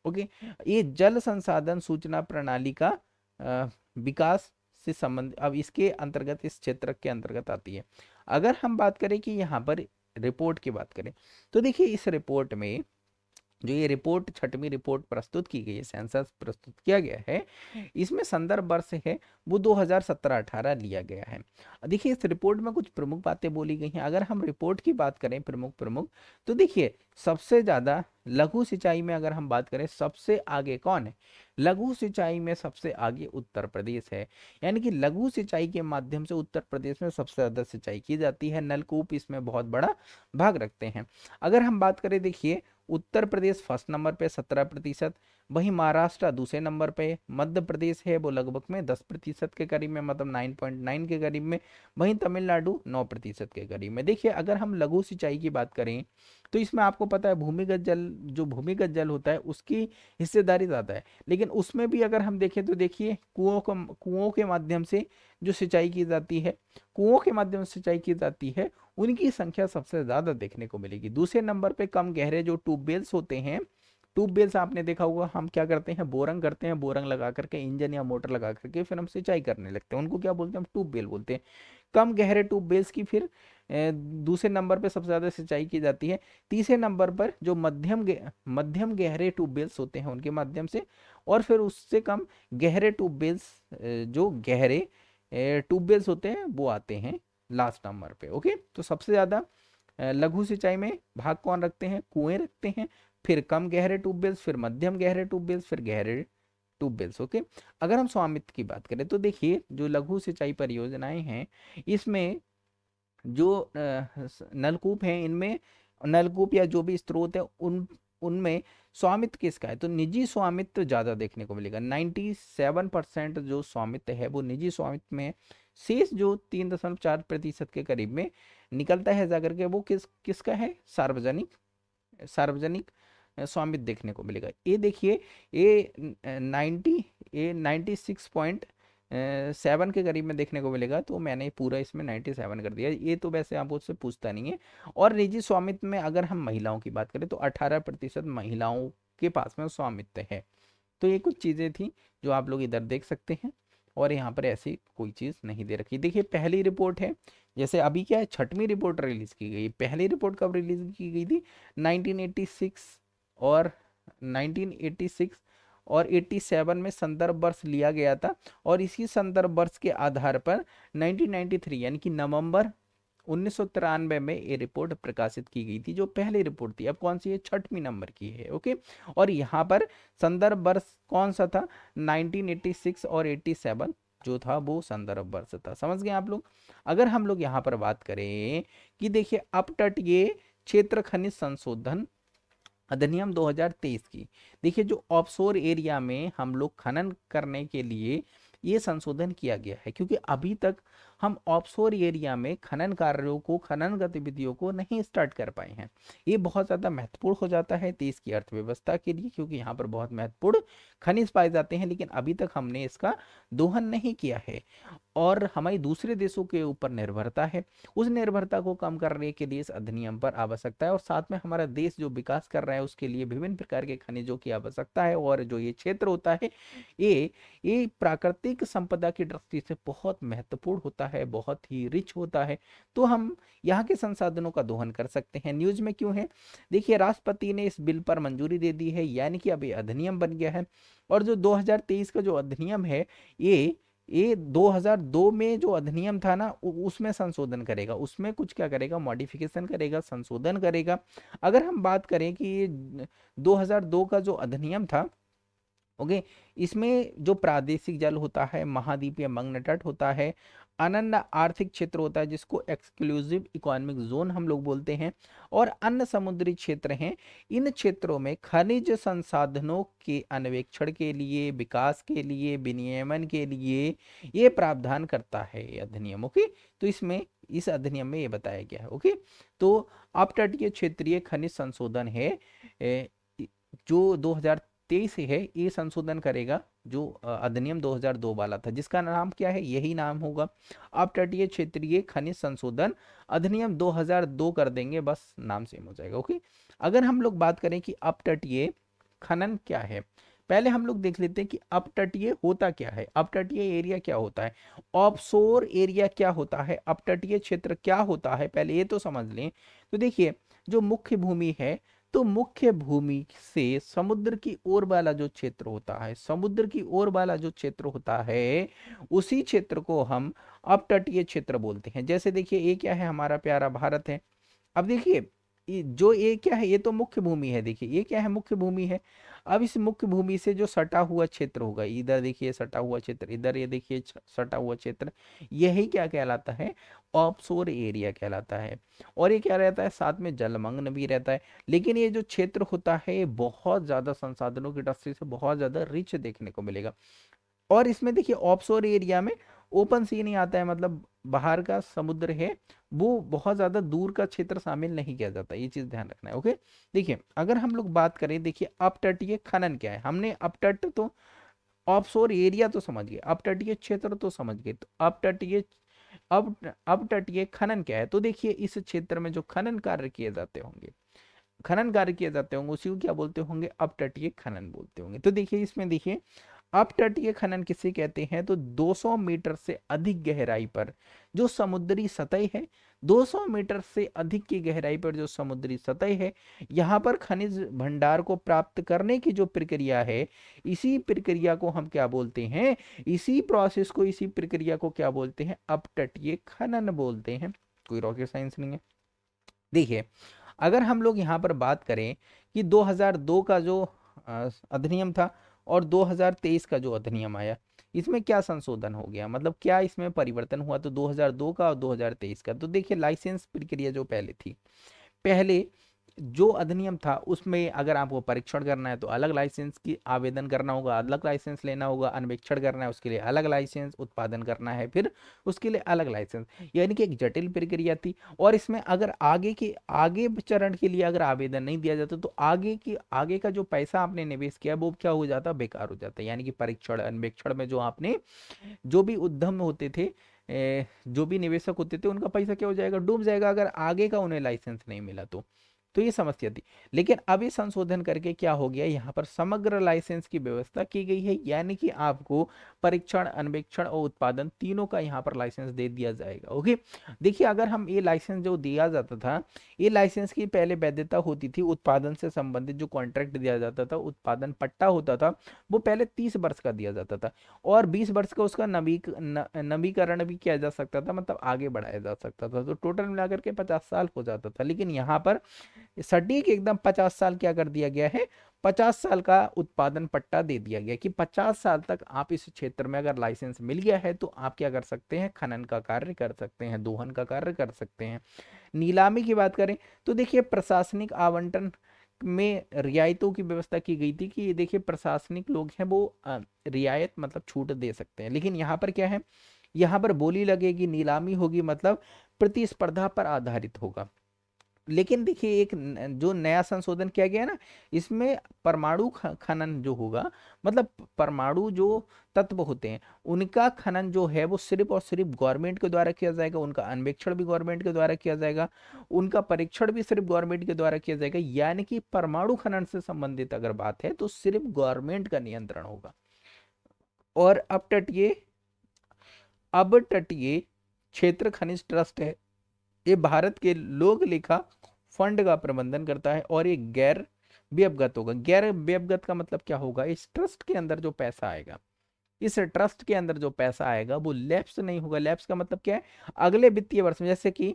ओके ये जल संसाधन सूचना प्रणाली का विकास से संबंध अब इसके अंतर्गत इस क्षेत्र के अंतर्गत आती है अगर हम बात करें कि यहाँ पर रिपोर्ट की बात करें तो देखिए इस रिपोर्ट में जो ये रिपोर्ट छठवीं रिपोर्ट प्रस्तुत की गई है सेंसस प्रस्तुत किया गया है इसमें संदर्भ वर्ष है वो 2017-18 लिया गया है देखिए इस रिपोर्ट में कुछ प्रमुख बातें बोली गई हैं अगर हम रिपोर्ट की बात करें प्रमुख प्रमुख तो देखिए सबसे ज़्यादा लघु सिंचाई में अगर हम बात करें सबसे आगे कौन है लघु सिंचाई में सबसे आगे उत्तर प्रदेश है यानी कि लघु सिंचाई के माध्यम से उत्तर प्रदेश में सबसे ज़्यादा सिंचाई की जाती है नलकूप इसमें बहुत बड़ा भाग रखते हैं अगर हम बात करें देखिए उत्तर प्रदेश फर्स्ट नंबर पे सत्रह प्रतिशत वहीं महाराष्ट्र दूसरे नंबर पे मध्य प्रदेश है वो लगभग में दस प्रतिशत के करीब में मतलब नाइन पॉइंट नाइन के करीब में वहीं तमिलनाडु नौ प्रतिशत के करीब में देखिए अगर हम लघु सिंचाई की बात करें तो इसमें आपको पता है भूमिगत जल जो भूमिगत जल होता है उसकी हिस्सेदारी ज़्यादा है लेकिन उसमें भी अगर हम देखें तो देखिए कुओं को कुओं के माध्यम से जो सिंचाई की जाती है कुओं के माध्यम से सिंचाई की जाती है उनकी संख्या सबसे ज़्यादा देखने को मिलेगी दूसरे नंबर पे कम गहरे जो ट्यूबवेल्स होते हैं ट्यूबवेल आपने देखा होगा हम क्या करते हैं बोरंग करते हैं बोरंग लगा करके इंजन या मोटर लगा करके फिर हम सिंचाई करने लगते हैं उनको क्या बोलते हैं हम बेल बोलते हैं कम गहरे बेल्स की फिर दूसरे नंबर पर सबसे ज़्यादा सिंचाई की जाती है तीसरे नंबर पर जो मध्यम गे, मध्यम गहरे बेल्स होते हैं उनके माध्यम से और फिर उससे कम गहरे ट्यूबवेल्स जो गहरे ट्यूबवेल्स होते हैं वो आते हैं लास्ट नंबर पे ओके तो सबसे ज़्यादा लघु सिंचाई में भाग कौन रखते हैं कुएं रखते हैं फिर कम गहरे ट्यूबवेल्स फिर मध्यम गहरे ट्यूबवेल्स फिर गहरे ट्यूबवेल्स ओके अगर हम स्वामित्व की बात करें तो देखिए जो लघु सिंचाई परियोजनाएं हैं इसमें जो नलकूप हैं इनमें नलकूप या जो भी स्रोत है उन उनमें स्वामित्व किसका है तो निजी स्वामित्व ज़्यादा देखने को मिलेगा 97 परसेंट जो स्वामित्व है वो निजी स्वामित्व में है शेष जो तीन दशमलव चार प्रतिशत के करीब में निकलता है जाकर के वो किस किसका है सार्वजनिक सार्वजनिक स्वामित देखने को मिलेगा ये देखिए ये ninety a ninety six point seven के करीब में देखने को मिलेगा तो मैंने पूरा इसमें नाइन्टी सेवन कर दिया ये तो वैसे आप उससे पूछता नहीं है और निजी स्वामित्व में अगर हम महिलाओं की बात करें तो अठारह प्रतिशत महिलाओं के पास में स्वामित्व है तो ये कुछ चीज़ें थी जो आप लोग इधर देख सकते हैं और यहाँ पर ऐसी कोई चीज़ नहीं दे रखी देखिए पहली रिपोर्ट है जैसे अभी क्या है छठवीं रिपोर्ट रिलीज़ की गई पहली रिपोर्ट कब रिलीज़ की गई थी 1986 और 1986 और 87 में संदर्भ वर्ष लिया गया था और इसी संदर्भ वर्ष के आधार पर 1993 यानी कि नवंबर उन्नीस में ये रिपोर्ट प्रकाशित की गई थी जो पहली रिपोर्ट थी अब कौन सी है छठवीं नंबर की है ओके और यहाँ पर संदर्भ वर्ष कौन सा था 1986 और 87 जो था वो संदर्भ वर्ष था समझ गए आप लोग अगर हम लोग यहाँ पर बात करें कि देखिए अपटट ये क्षेत्र खनिज संशोधन अधिनियम 2023 की देखिए जो ऑफशोर एरिया में हम लोग खनन करने के लिए ये संशोधन किया गया है क्योंकि अभी तक हम ऑफशोर एरिया में खनन कार्यों को खनन गतिविधियों को नहीं स्टार्ट कर पाए हैं ये बहुत ज़्यादा महत्वपूर्ण हो जाता है देश की अर्थव्यवस्था के लिए क्योंकि यहाँ पर बहुत महत्वपूर्ण खनिज पाए जाते हैं लेकिन अभी तक हमने इसका दोहन नहीं किया है और हमारी दूसरे देशों के ऊपर निर्भरता है उस निर्भरता को कम करने के लिए इस अधिनियम पर आवश्यकता है और साथ में हमारा देश जो विकास कर रहा है उसके लिए विभिन्न प्रकार के खनिजों की आवश्यकता है और जो ये क्षेत्र होता है ये ये प्राकृतिक संपदा की दृष्टि से बहुत महत्वपूर्ण होता है बहुत ही रिच होता है तो हम यहाँ के संसाधनों का दोहन कर सकते हैं न्यूज में क्यों है देखिए राष्ट्रपति ने इस बिल पर मंजूरी दे दी है यानी कि अब ये अधिनियम बन गया है और जो 2023 का जो अधिनियम है ये ये 2002 में जो अधिनियम था ना उसमें संशोधन करेगा उसमें कुछ क्या करेगा मॉडिफिकेशन करेगा संशोधन करेगा अगर हम बात करें कि ये 2002 का जो अधिनियम था ओके इसमें जो प्रादेशिक जल होता है महाद्वीपीय मंगनटट होता है अनन्य आर्थिक क्षेत्र होता है जिसको एक्सक्लूसिव इकोनॉमिक जोन हम लोग बोलते हैं और अन्य समुद्री क्षेत्र हैं इन क्षेत्रों में खनिज संसाधनों के अन्वेक्षण के लिए विकास के लिए विनियमन के लिए ये प्रावधान करता है अधिनियम ओके तो इसमें इस अधिनियम में ये बताया गया है ओके तो अपतटीय क्षेत्रीय खनिज संशोधन है ए, जो 2000 तेईस है ये संशोधन करेगा जो अधिनियम 2002 वाला था जिसका नाम क्या है यही नाम होगा अब तटीय क्षेत्रीय खनिज संशोधन अधिनियम 2002 कर देंगे बस नाम सेम हो जाएगा ओके अगर हम लोग बात करें कि अब तटीय खनन क्या है पहले हम लोग देख लेते हैं कि अपतटीय होता क्या है अपतटीय एरिया क्या होता है ऑफशोर एरिया क्या होता है अपतटीय क्षेत्र क्या होता है पहले ये तो समझ लें तो देखिए जो मुख्य भूमि है तो मुख्य भूमि से समुद्र की ओर वाला जो क्षेत्र होता है समुद्र की ओर वाला जो क्षेत्र होता है उसी क्षेत्र को हम अपटीय क्षेत्र बोलते हैं जैसे देखिए ये क्या है हमारा प्यारा भारत है अब देखिए जो ये क्या है ये तो मुख्य भूमि है देखिए ये क्या है मुख्य भूमि है अब इस मुख्य भूमि से जो सटा हुआ क्षेत्र होगा इधर देखिए सटा हुआ क्षेत्र इधर ये देखिए सटा हुआ क्षेत्र यही क्या कहलाता है ऑफशोर एरिया कहलाता है और ये क्या रहता है साथ में जलमग्न भी रहता है लेकिन ये जो क्षेत्र होता है ये बहुत ज़्यादा संसाधनों की दृष्टि से बहुत ज़्यादा रिच देखने को मिलेगा और इसमें देखिए ऑप्सोर एरिया में ओपन सी नहीं आता है मतलब बाहर का समुद्र है वो बहुत ज़्यादा दूर का क्षेत्र शामिल नहीं किया जाता ये चीज़ ध्यान रखना है ओके देखिए अगर हम लोग बात करें देखिए अपटटीय खनन क्या है हमने अपटट तो ऑफशोर एरिया तो समझ गए अपटटीय क्षेत्र तो समझ गए तो अपटटीय अब अपटटीय खनन क्या है तो देखिए इस क्षेत्र में जो खनन कार्य किए जाते होंगे खनन कार्य किए जाते होंगे उसी को क्या बोलते होंगे अपटटीय खनन बोलते होंगे तो देखिए इसमें देखिए अपतटीय खनन किसे कहते हैं तो 200 मीटर से अधिक गहराई पर जो समुद्री सतह है 200 मीटर से अधिक की गहराई पर जो समुद्री सतह है यहाँ पर खनिज भंडार को प्राप्त करने की जो प्रक्रिया है इसी प्रक्रिया को हम क्या बोलते हैं इसी प्रोसेस को इसी प्रक्रिया को क्या बोलते हैं अपतटीय खनन बोलते हैं कोई रॉकेट साइंस नहीं है देखिए अगर हम लोग यहाँ पर बात करें कि 2002 का जो अधिनियम था और 2023 का जो अधिनियम आया इसमें क्या संशोधन हो गया मतलब क्या इसमें परिवर्तन हुआ तो 2002 का और 2023 का तो देखिए लाइसेंस प्रक्रिया जो पहले थी पहले जो अधिनियम था उसमें अगर आपको परीक्षण करना है तो अलग लाइसेंस की आवेदन करना होगा अलग लाइसेंस लेना होगा अन्वेक्षण करना है उसके लिए अलग लाइसेंस उत्पादन करना है फिर उसके लिए अलग लाइसेंस यानी कि एक जटिल प्रक्रिया थी और इसमें अगर आगे के आगे चरण के लिए अगर आवेदन नहीं दिया जाता तो आगे की आगे का जो पैसा आपने निवेश किया वो क्या हो जाता बेकार हो जाता यानी कि परीक्षण अन्वेक्षण में जो आपने जो भी उद्यम होते थे जो भी निवेशक होते थे उनका पैसा क्या हो जाएगा डूब जाएगा अगर आगे का उन्हें लाइसेंस नहीं मिला तो तो ये समस्या थी लेकिन अभी संशोधन करके क्या हो गया यहाँ पर समग्र लाइसेंस की व्यवस्था की गई है यानी कि आपको परीक्षण अन्वेक्षण और उत्पादन तीनों का यहाँ पर लाइसेंस दे दिया जाएगा ओके देखिए अगर हम ये लाइसेंस जो दिया जाता था ये लाइसेंस की पहले वैधता होती थी उत्पादन से संबंधित जो कॉन्ट्रैक्ट दिया जाता था उत्पादन पट्टा होता था वो पहले तीस वर्ष का दिया जाता था और बीस वर्ष का उसका नवीक नवीकरण भी किया जा सकता था मतलब आगे बढ़ाया जा सकता था तो टोटल मिलाकर के पचास साल हो जाता था लेकिन यहाँ पर सटीक एकदम पचास साल क्या कर दिया गया है पचास साल का उत्पादन पट्टा दे दिया गया कि पचास साल तक आप इस क्षेत्र में अगर लाइसेंस मिल गया है तो आप क्या कर सकते हैं खनन का कार्य कर सकते हैं दोहन का कार्य कर सकते हैं नीलामी की बात करें तो देखिए प्रशासनिक आवंटन में रियायतों की व्यवस्था की गई थी कि देखिए प्रशासनिक लोग हैं वो रियायत मतलब छूट दे सकते हैं लेकिन यहाँ पर क्या है यहाँ पर बोली लगेगी नीलामी होगी मतलब प्रतिस्पर्धा पर आधारित होगा लेकिन देखिए एक जो नया संशोधन किया गया है ना इसमें परमाणु खनन जो होगा मतलब परमाणु जो तत्व होते हैं उनका खनन जो है वो सिर्फ और सिर्फ गवर्नमेंट के द्वारा किया जाएगा उनका अन्वेक्षण भी गवर्नमेंट के द्वारा किया जाएगा उनका परीक्षण भी सिर्फ गवर्नमेंट के द्वारा किया जाएगा यानी कि परमाणु खनन से संबंधित अगर बात है तो सिर्फ गवर्नमेंट का नियंत्रण होगा और अब तटीय अब तटीय क्षेत्र खनिज ट्रस्ट है ये भारत के लोग लेखा फंड का प्रबंधन करता है और ये गैर व्यवगत होगा गैर व्यवगत का मतलब क्या होगा इस ट्रस्ट के अंदर जो पैसा आएगा इस ट्रस्ट के अंदर जो पैसा आएगा वो लैप्स नहीं होगा लैप्स का मतलब क्या है अगले वित्तीय वर्ष में जैसे कि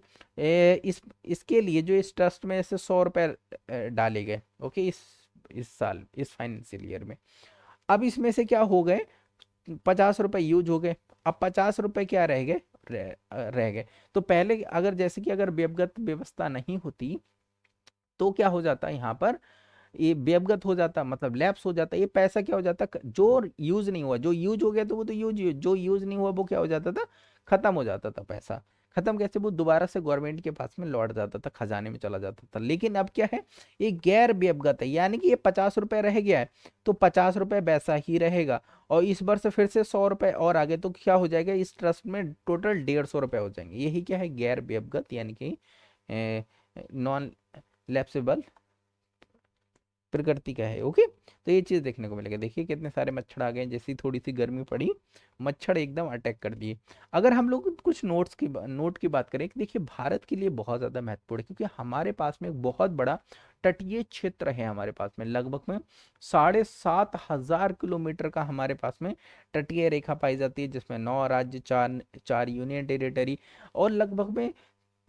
इस इसके लिए जो इस ट्रस्ट में जैसे सौ रुपये डाले गए ओके इस इस साल इस फाइनेंशियल ईयर में अब इसमें से क्या हो गए पचास रुपये यूज हो गए अब पचास रुपये क्या रह गए रह, रह गए तो पहले अगर जैसे कि अगर व्यवगत व्यवस्था नहीं होती तो क्या हो जाता यहाँ पर ये व्यवगत हो जाता मतलब लैप्स हो जाता ये पैसा क्या हो जाता जो यूज नहीं हुआ जो यूज हो गया तो वो तो यूज जो यूज नहीं हुआ वो क्या हो जाता था खत्म हो जाता था पैसा ख़त्म कैसे वो दोबारा से गवर्नमेंट के पास में लौट जाता था खजाने में चला जाता था लेकिन अब क्या है ये गैर व्यवगत है यानी कि ये पचास रुपये रह गया है तो पचास रुपए वैसा ही रहेगा और इस वर्ष फिर से सौ रुपए और आगे तो क्या हो जाएगा इस ट्रस्ट में टोटल डेढ़ सौ रुपए हो जाएंगे यही क्या है गैर व्यवगत यानी कि नॉन लैप्सेबल प्रकृति का है ओके तो ये चीज़ देखने को मिलेगा देखिए कितने सारे मच्छर आ गए हैं जैसी थोड़ी सी गर्मी पड़ी मच्छर एकदम अटैक कर दिए अगर हम लोग कुछ नोट्स की नोट की बात करें देखिए भारत के लिए बहुत ज़्यादा महत्वपूर्ण है क्योंकि हमारे पास में एक बहुत बड़ा तटीय क्षेत्र है हमारे पास में लगभग में साढ़े सात हजार किलोमीटर का हमारे पास में तटीय रेखा पाई जाती है जिसमें नौ राज्य चार चार यूनियन टेरिटरी और लगभग में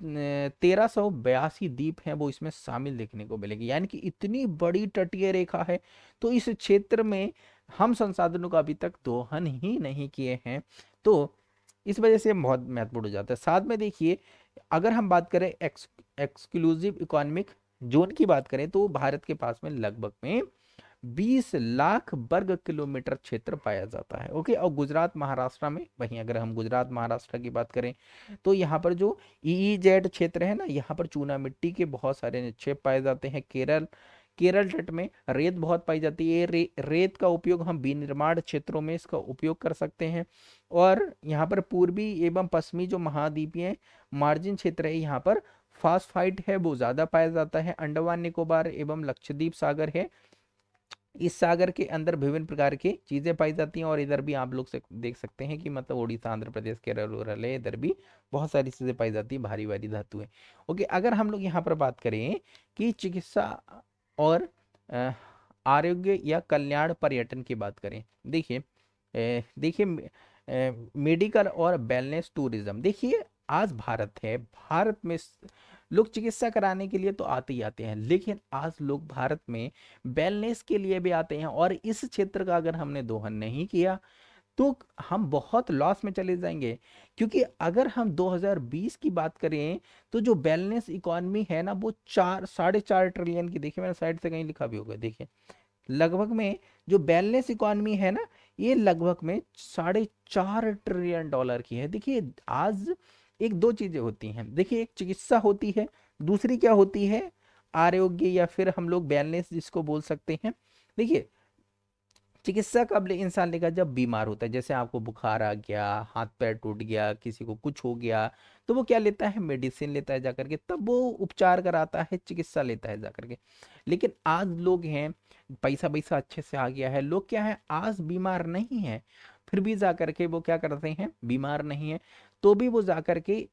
तेरह सौ बयासी द्वीप हैं वो इसमें शामिल देखने को मिलेगी यानी कि इतनी बड़ी तटीय रेखा है तो इस क्षेत्र में हम संसाधनों का अभी तक दोहन ही नहीं किए हैं तो इस वजह से बहुत महत्वपूर्ण हो जाता है साथ में देखिए अगर हम बात करें एक्स एक्सक्लूसिव इकोनॉमिक जोन की बात करें तो भारत के पास में लगभग में 20 लाख वर्ग किलोमीटर क्षेत्र पाया जाता है ओके और गुजरात महाराष्ट्र में वही अगर हम गुजरात महाराष्ट्र की बात करें तो यहाँ पर जो ई e जेड e क्षेत्र है ना यहाँ पर चूना मिट्टी के बहुत सारे निक्षेप पाए जाते हैं केरल केरल तट में रेत बहुत पाई जाती है रे, रेत का उपयोग हम विनिर्माण क्षेत्रों में इसका उपयोग कर सकते हैं और यहाँ पर पूर्वी एवं पश्चिमी जो महाद्वीपीय मार्जिन क्षेत्र है यहाँ पर फास्फाइट है वो ज़्यादा पाया जाता है अंडमान निकोबार एवं लक्षद्वीप सागर है इस सागर के अंदर विभिन्न प्रकार की चीज़ें पाई जाती हैं और इधर भी आप लोग से देख सकते हैं कि मतलब उड़ीसा आंध्र प्रदेश केरल उरल है इधर भी बहुत सारी चीज़ें पाई जाती हैं भारी भारी धातुएं ओके अगर हम लोग यहाँ पर बात करें कि चिकित्सा और आरोग्य या कल्याण पर्यटन की बात करें देखिए देखिए मेडिकल और वेलनेस टूरिज्म देखिए आज भारत है भारत में लोग चिकित्सा कराने के लिए तो आते ही आते हैं लेकिन आज लोग भारत में वेलनेस के लिए भी आते हैं और इस क्षेत्र का अगर हमने दोहन नहीं किया तो हम बहुत लॉस में चले जाएंगे क्योंकि अगर हम 2020 की बात करें तो जो बैलेंस इकोनमी है ना वो चार साढ़े चार ट्रिलियन की देखिए मैंने साइड से कहीं लिखा भी होगा देखिए लगभग में जो बैलेंस इकोनमी है ना ये लगभग में साढ़े चार ट्रिलियन डॉलर की है देखिए आज एक दो चीज़ें होती हैं देखिए एक चिकित्सा होती है दूसरी क्या होती है आरोग्य या फिर हम लोग बैलेंस जिसको बोल सकते हैं देखिए चिकित्सा कब ले इंसान लेगा जब बीमार होता है जैसे आपको बुखार आ गया हाथ पैर टूट गया किसी को कुछ हो गया तो वो क्या लेता है मेडिसिन लेता है जा करके तब वो उपचार कराता है चिकित्सा लेता है जा करके लेकिन आज लोग हैं पैसा पैसा अच्छे से आ गया है लोग क्या है आज बीमार नहीं है फिर भी जा करके वो क्या करते हैं बीमार नहीं है तो भी वो जाकर के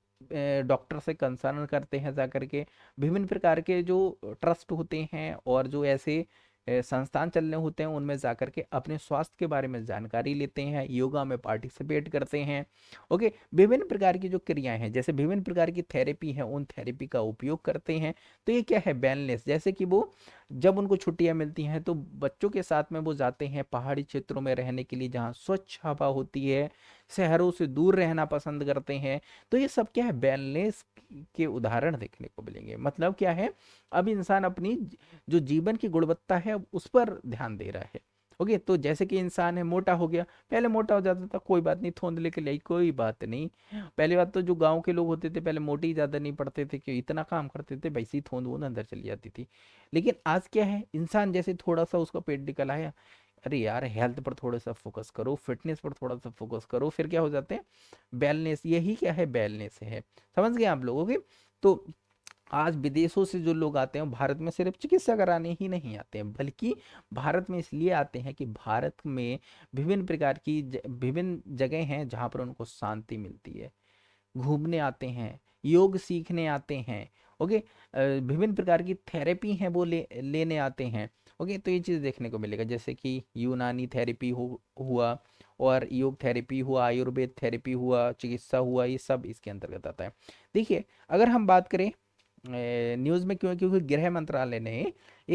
डॉक्टर से कंसर्न करते हैं जाकर के विभिन्न प्रकार के जो ट्रस्ट होते हैं और जो ऐसे संस्थान चलने होते हैं उनमें जाकर के अपने स्वास्थ्य के बारे में जानकारी लेते हैं योगा में पार्टिसिपेट करते हैं ओके विभिन्न प्रकार की जो क्रियाएं हैं जैसे विभिन्न प्रकार की थेरेपी है उन थेरेपी का उपयोग करते हैं तो ये क्या है बैनलेस जैसे कि वो जब उनको छुट्टियाँ मिलती हैं तो बच्चों के साथ में वो जाते हैं पहाड़ी क्षेत्रों में रहने के लिए जहाँ स्वच्छ हवा होती है शहरों से दूर रहना पसंद करते हैं तो ये सब क्या है बैलेंस के उदाहरण देखने को मिलेंगे मतलब क्या है अब इंसान अपनी जो जीवन की गुणवत्ता है उस पर ध्यान दे रहा है ओके तो जैसे कि इंसान है मोटा हो गया पहले मोटा हो जाता था कोई बात नहीं थोंद लेके लिए कोई बात नहीं पहली बात तो जो गांव के लोग होते थे पहले मोटी ज़्यादा नहीं पड़ते थे क्यों इतना काम करते थे वैसे ही थोंद वो अंदर चली जाती थी लेकिन आज क्या है इंसान जैसे थोड़ा सा उसका पेट निकल आया अरे यार हेल्थ पर थोड़ा सा फोकस करो फिटनेस पर थोड़ा सा फोकस करो फिर क्या हो जाते हैं बैलनेस यही क्या है बैलनेस है समझ गए आप लोगों के तो आज विदेशों से जो लोग आते हैं भारत में सिर्फ चिकित्सा कराने ही नहीं आते हैं बल्कि भारत में इसलिए आते हैं कि भारत में विभिन्न प्रकार की विभिन्न जगह हैं जहाँ पर उनको शांति मिलती है घूमने आते हैं योग सीखने आते हैं ओके विभिन्न प्रकार की थेरेपी हैं वो ले लेने आते हैं ओके तो ये चीज़ देखने को मिलेगा जैसे कि यूनानी थेरेपी हो हुआ और योग थेरेपी हुआ आयुर्वेद थेरेपी हुआ चिकित्सा हुआ ये सब इसके अंतर्गत आता है देखिए अगर हम बात करें न्यूज़ में क्यों क्योंकि गृह मंत्रालय ने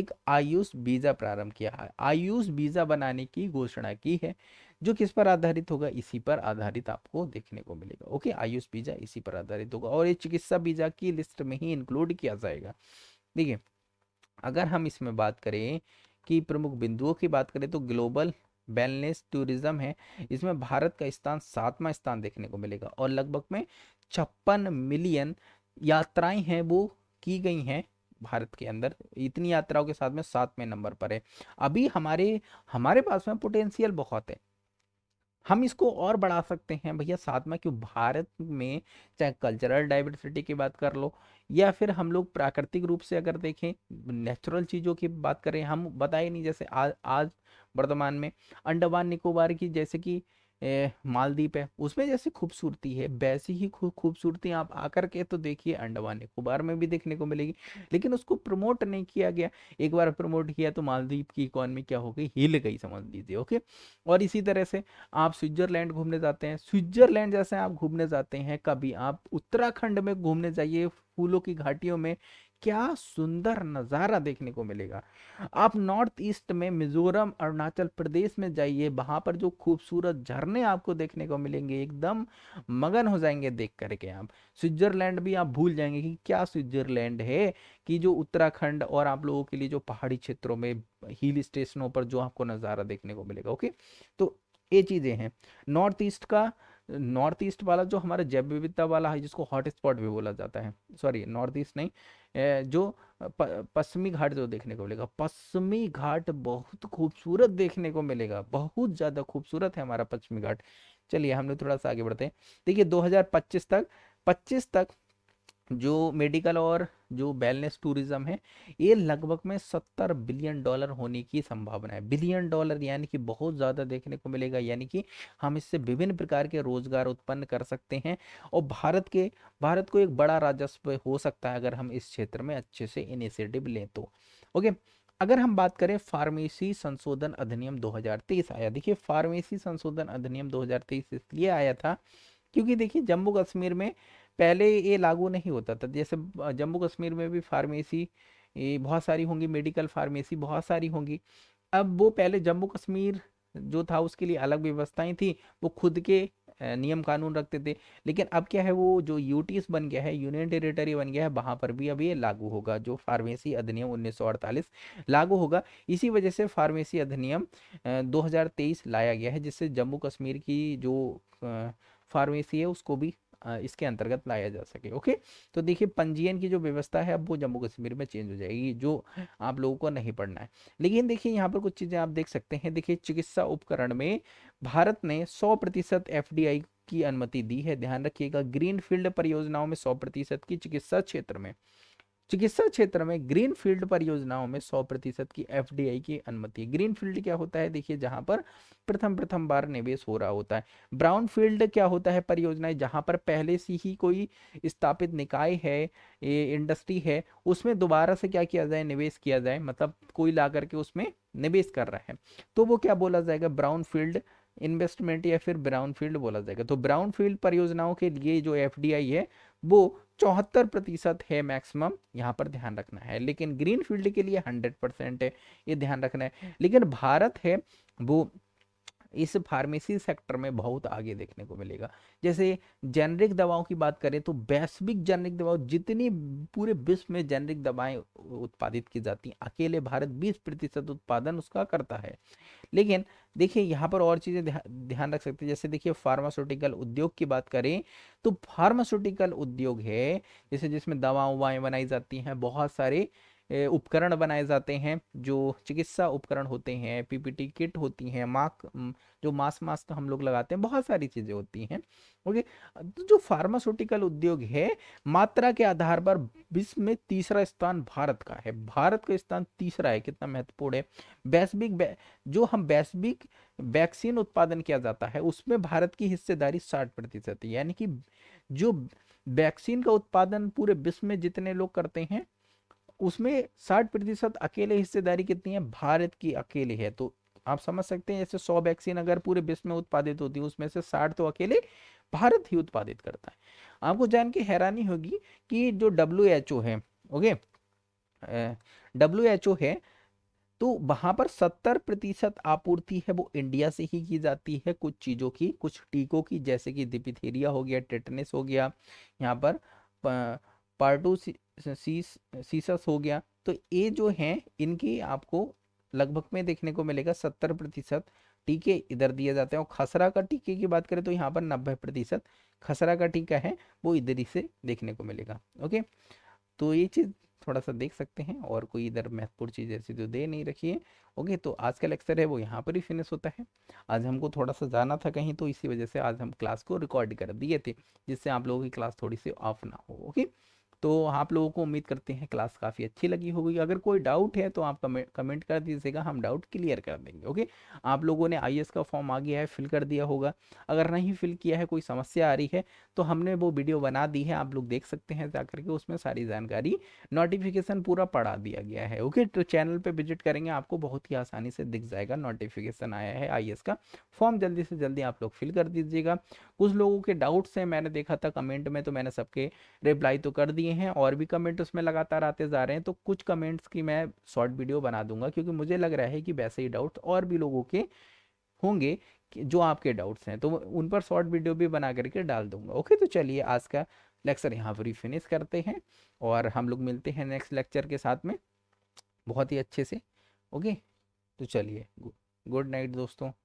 एक आयुष वीज़ा प्रारंभ किया है आयुष वीज़ा बनाने की घोषणा की है जो किस पर आधारित होगा इसी पर आधारित आपको देखने को मिलेगा ओके आयुष वीज़ा इसी पर आधारित होगा और ये चिकित्सा वीज़ा की लिस्ट में ही इंक्लूड किया जाएगा देखिए अगर हम इसमें बात करें कि प्रमुख बिंदुओं की बात करें तो ग्लोबल बैलेंस टूरिज्म है इसमें भारत का स्थान सातवा स्थान देखने को मिलेगा और लगभग में छप्पन मिलियन यात्राएं हैं वो की गई हैं भारत के अंदर इतनी यात्राओं के साथ में सातवें नंबर पर है अभी हमारे हमारे पास में पोटेंशियल बहुत है हम इसको और बढ़ा सकते हैं भैया साथ में क्यों भारत में चाहे कल्चरल डाइवर्सिटी की बात कर लो या फिर हम लोग प्राकृतिक रूप से अगर देखें नेचुरल चीज़ों की बात करें हम बताए नहीं जैसे आज आज वर्तमान में अंडमान निकोबार की जैसे कि मालदीप है उसमें जैसी खूबसूरती है वैसी ही खूबसूरती आप आकर के तो देखिए अंडमान निकोबार में भी देखने को मिलेगी लेकिन उसको प्रमोट नहीं किया गया एक बार प्रमोट किया तो मालदीप की इकोनॉमी क्या हो गई हिल गई समझ लीजिए ओके और इसी तरह से आप स्विट्जरलैंड घूमने जाते हैं स्विट्जरलैंड जैसे आप घूमने जाते हैं कभी आप उत्तराखंड में घूमने जाइए फूलों की घाटियों में क्या सुंदर नज़ारा देखने को मिलेगा आप नॉर्थ ईस्ट में मिजोरम अरुणाचल प्रदेश में जाइए वहां पर जो खूबसूरत झरने आपको देखने को मिलेंगे एकदम मगन हो जाएंगे देख करके आप स्विट्जरलैंड भी आप भूल जाएंगे कि क्या स्विट्जरलैंड है कि जो उत्तराखंड और आप लोगों के लिए जो पहाड़ी क्षेत्रों में हिल स्टेशनों पर जो आपको नज़ारा देखने को मिलेगा ओके तो ये चीज़ें हैं नॉर्थ ईस्ट का नॉर्थ ईस्ट वाला जो हमारा जैव विविधता वाला है जिसको हॉट स्पॉट भी बोला जाता है सॉरी नॉर्थ ईस्ट नहीं जो पश्चिमी घाट जो देखने को मिलेगा पश्चिमी घाट बहुत खूबसूरत देखने को मिलेगा बहुत ज़्यादा खूबसूरत है हमारा पश्चिमी घाट चलिए हम लोग थोड़ा सा आगे बढ़ते हैं देखिए 2025 तक 25 तक जो मेडिकल और जो वेलनेस टूरिज्म है ये लगभग में सत्तर बिलियन डॉलर होने की संभावना है बिलियन डॉलर यानी कि बहुत ज़्यादा देखने को मिलेगा यानी कि हम इससे विभिन्न प्रकार के रोजगार उत्पन्न कर सकते हैं और भारत के भारत को एक बड़ा राजस्व हो सकता है अगर हम इस क्षेत्र में अच्छे से इनिशिएटिव लें तो ओके अगर हम बात करें फार्मेसी संशोधन अधिनियम दो आया देखिए फार्मेसी संशोधन अधिनियम दो इसलिए आया था क्योंकि देखिए जम्मू कश्मीर में पहले ये लागू नहीं होता था जैसे जम्मू कश्मीर में भी फार्मेसी बहुत सारी होंगी मेडिकल फार्मेसी बहुत सारी होंगी अब वो पहले जम्मू कश्मीर जो था उसके लिए अलग व्यवस्थाएं थी वो खुद के नियम कानून रखते थे लेकिन अब क्या है वो जो यूटीस बन गया है यूनियन टेरिटरी बन गया है वहाँ पर भी अब ये लागू होगा जो फार्मेसी अधिनियम 1948 लागू होगा इसी वजह से फार्मेसी अधिनियम 2023 लाया गया है जिससे जम्मू कश्मीर की जो फार्मेसी है उसको भी इसके अंतर्गत लाया जा सके ओके तो देखिए पंजीयन की जो व्यवस्था है अब वो जम्मू कश्मीर में चेंज हो जाएगी जो आप लोगों को नहीं पढ़ना है लेकिन देखिए यहाँ पर कुछ चीज़ें आप देख सकते हैं देखिए चिकित्सा उपकरण में भारत ने सौ प्रतिशत एफ की अनुमति दी है ध्यान रखिएगा ग्रीन फील्ड परियोजनाओं में सौ प्रतिशत की चिकित्सा क्षेत्र में चिकित्सा क्षेत्र में ग्रीन फील्ड परियोजनाओं में 100 प्रतिशत की एफ की अनुमति ग्रीन फील्ड क्या होता है देखिए जहां पर प्रथम प्रथम बार निवेश हो रहा होता है ब्राउन फील्ड क्या होता है परियोजनाएं जहां पर पहले से ही कोई स्थापित निकाय है ये इंडस्ट्री है उसमें दोबारा से क्या किया जाए निवेश किया जाए मतलब कोई ला करके उसमें निवेश कर रहा है तो वो क्या बोला जाएगा ब्राउन फील्ड इन्वेस्टमेंट या फिर ब्राउन फील्ड बोला जाएगा तो ब्राउन फील्ड परियोजनाओं के लिए जो एफ है वो चौहत्तर प्रतिशत है मैक्सिमम यहाँ पर ध्यान रखना है लेकिन ग्रीन फील्ड के लिए हंड्रेड परसेंट है ये ध्यान रखना है लेकिन भारत है वो इस फार्मेसी सेक्टर में बहुत आगे देखने को मिलेगा जैसे जेनरिक दवाओं की बात करें तो वैश्विक जेनरिक दवाओं जितनी पूरे विश्व में जेनरिक दवाएं उत्पादित की जाती हैं अकेले भारत 20 प्रतिशत उत्पादन उसका करता है लेकिन देखिए यहाँ पर और चीज़ें ध्यान रख सकते हैं जैसे देखिए फार्मास्यूटिकल उद्योग की बात करें तो फार्मास्यूटिकल उद्योग है जैसे जिसमें दवाओं वाएँ बनाई जाती हैं बहुत सारे उपकरण बनाए जाते हैं जो चिकित्सा उपकरण होते हैं पीपीटी किट होती हैं मास्क जो मास्क मास्क हम लोग लगाते हैं बहुत सारी चीज़ें होती हैं ओके तो जो फार्मास्यूटिकल उद्योग है मात्रा के आधार पर विश्व में तीसरा स्थान भारत का है भारत का स्थान तीसरा है कितना महत्वपूर्ण है वैश्विक जो हम वैश्विक वैक्सीन उत्पादन किया जाता है उसमें भारत की हिस्सेदारी साठ प्रतिशत है यानी कि जो वैक्सीन का उत्पादन पूरे विश्व में जितने लोग करते हैं उसमें साठ प्रतिशत अकेले हिस्सेदारी कितनी है भारत की अकेले है तो आप समझ सकते हैं जैसे सौ वैक्सीन अगर पूरे विश्व में उत्पादित होती है उसमें से साठ तो अकेले भारत ही उत्पादित करता है आपको जान के हैरानी होगी कि जो डब्ल्यू एच ओ है ओके डब्ल्यू एच ओ है तो वहां पर सत्तर प्रतिशत आपूर्ति है वो इंडिया से ही की जाती है कुछ चीज़ों की कुछ टीकों की जैसे कि दिपिथेरिया हो गया टेटनेस हो गया यहाँ पर पार्डू सीसस हो गया तो ये जो हैं इनकी आपको लगभग में देखने को मिलेगा सत्तर प्रतिशत टीके इधर दिए जाते हैं और खसरा का टीके की बात करें तो यहाँ पर नब्बे प्रतिशत खसरा का टीका है वो इधर ही से देखने को मिलेगा ओके तो ये चीज़ थोड़ा सा देख सकते हैं और कोई इधर महत्वपूर्ण चीज़ ऐसी जो तो दे नहीं रखी है ओके तो आज का लेक्चर है वो यहाँ पर ही फिनिश होता है आज हमको थोड़ा सा जाना था कहीं तो इसी वजह से आज हम क्लास को रिकॉर्ड कर दिए थे जिससे आप लोगों की क्लास थोड़ी सी ऑफ ना हो ओके तो आप लोगों को उम्मीद करते हैं क्लास काफ़ी अच्छी लगी होगी अगर कोई डाउट है तो आप कमेंट कमेंट कर दीजिएगा हम डाउट क्लियर कर देंगे ओके आप लोगों ने आई का फॉर्म आ गया है फिल कर दिया होगा अगर नहीं फिल किया है कोई समस्या आ रही है तो हमने वो वीडियो बना दी है आप लोग देख सकते हैं जा करके उसमें सारी जानकारी नोटिफिकेशन पूरा पढ़ा दिया गया है ओके तो चैनल पर विजिट करेंगे आपको बहुत ही आसानी से दिख जाएगा नोटिफिकेशन आया है आई का फॉर्म जल्दी से जल्दी आप लोग फिल कर दीजिएगा कुछ लोगों के डाउट्स हैं मैंने देखा था कमेंट में तो मैंने सबके रिप्लाई तो कर दिए हैं और भी कमेंट उसमें लगातार आते जा रहे हैं तो कुछ कमेंट्स की मैं शॉर्ट वीडियो बना दूंगा क्योंकि मुझे लग रहा है कि वैसे ही डाउट्स और भी लोगों के होंगे जो आपके डाउट्स हैं तो उन पर शॉर्ट वीडियो भी बना करके डाल दूंगा ओके तो चलिए आज का लेक्चर यहाँ पर ही फिनिश करते हैं और हम लोग मिलते हैं नेक्स्ट लेक्चर के साथ में बहुत ही अच्छे से ओके तो चलिए गुड नाइट दोस्तों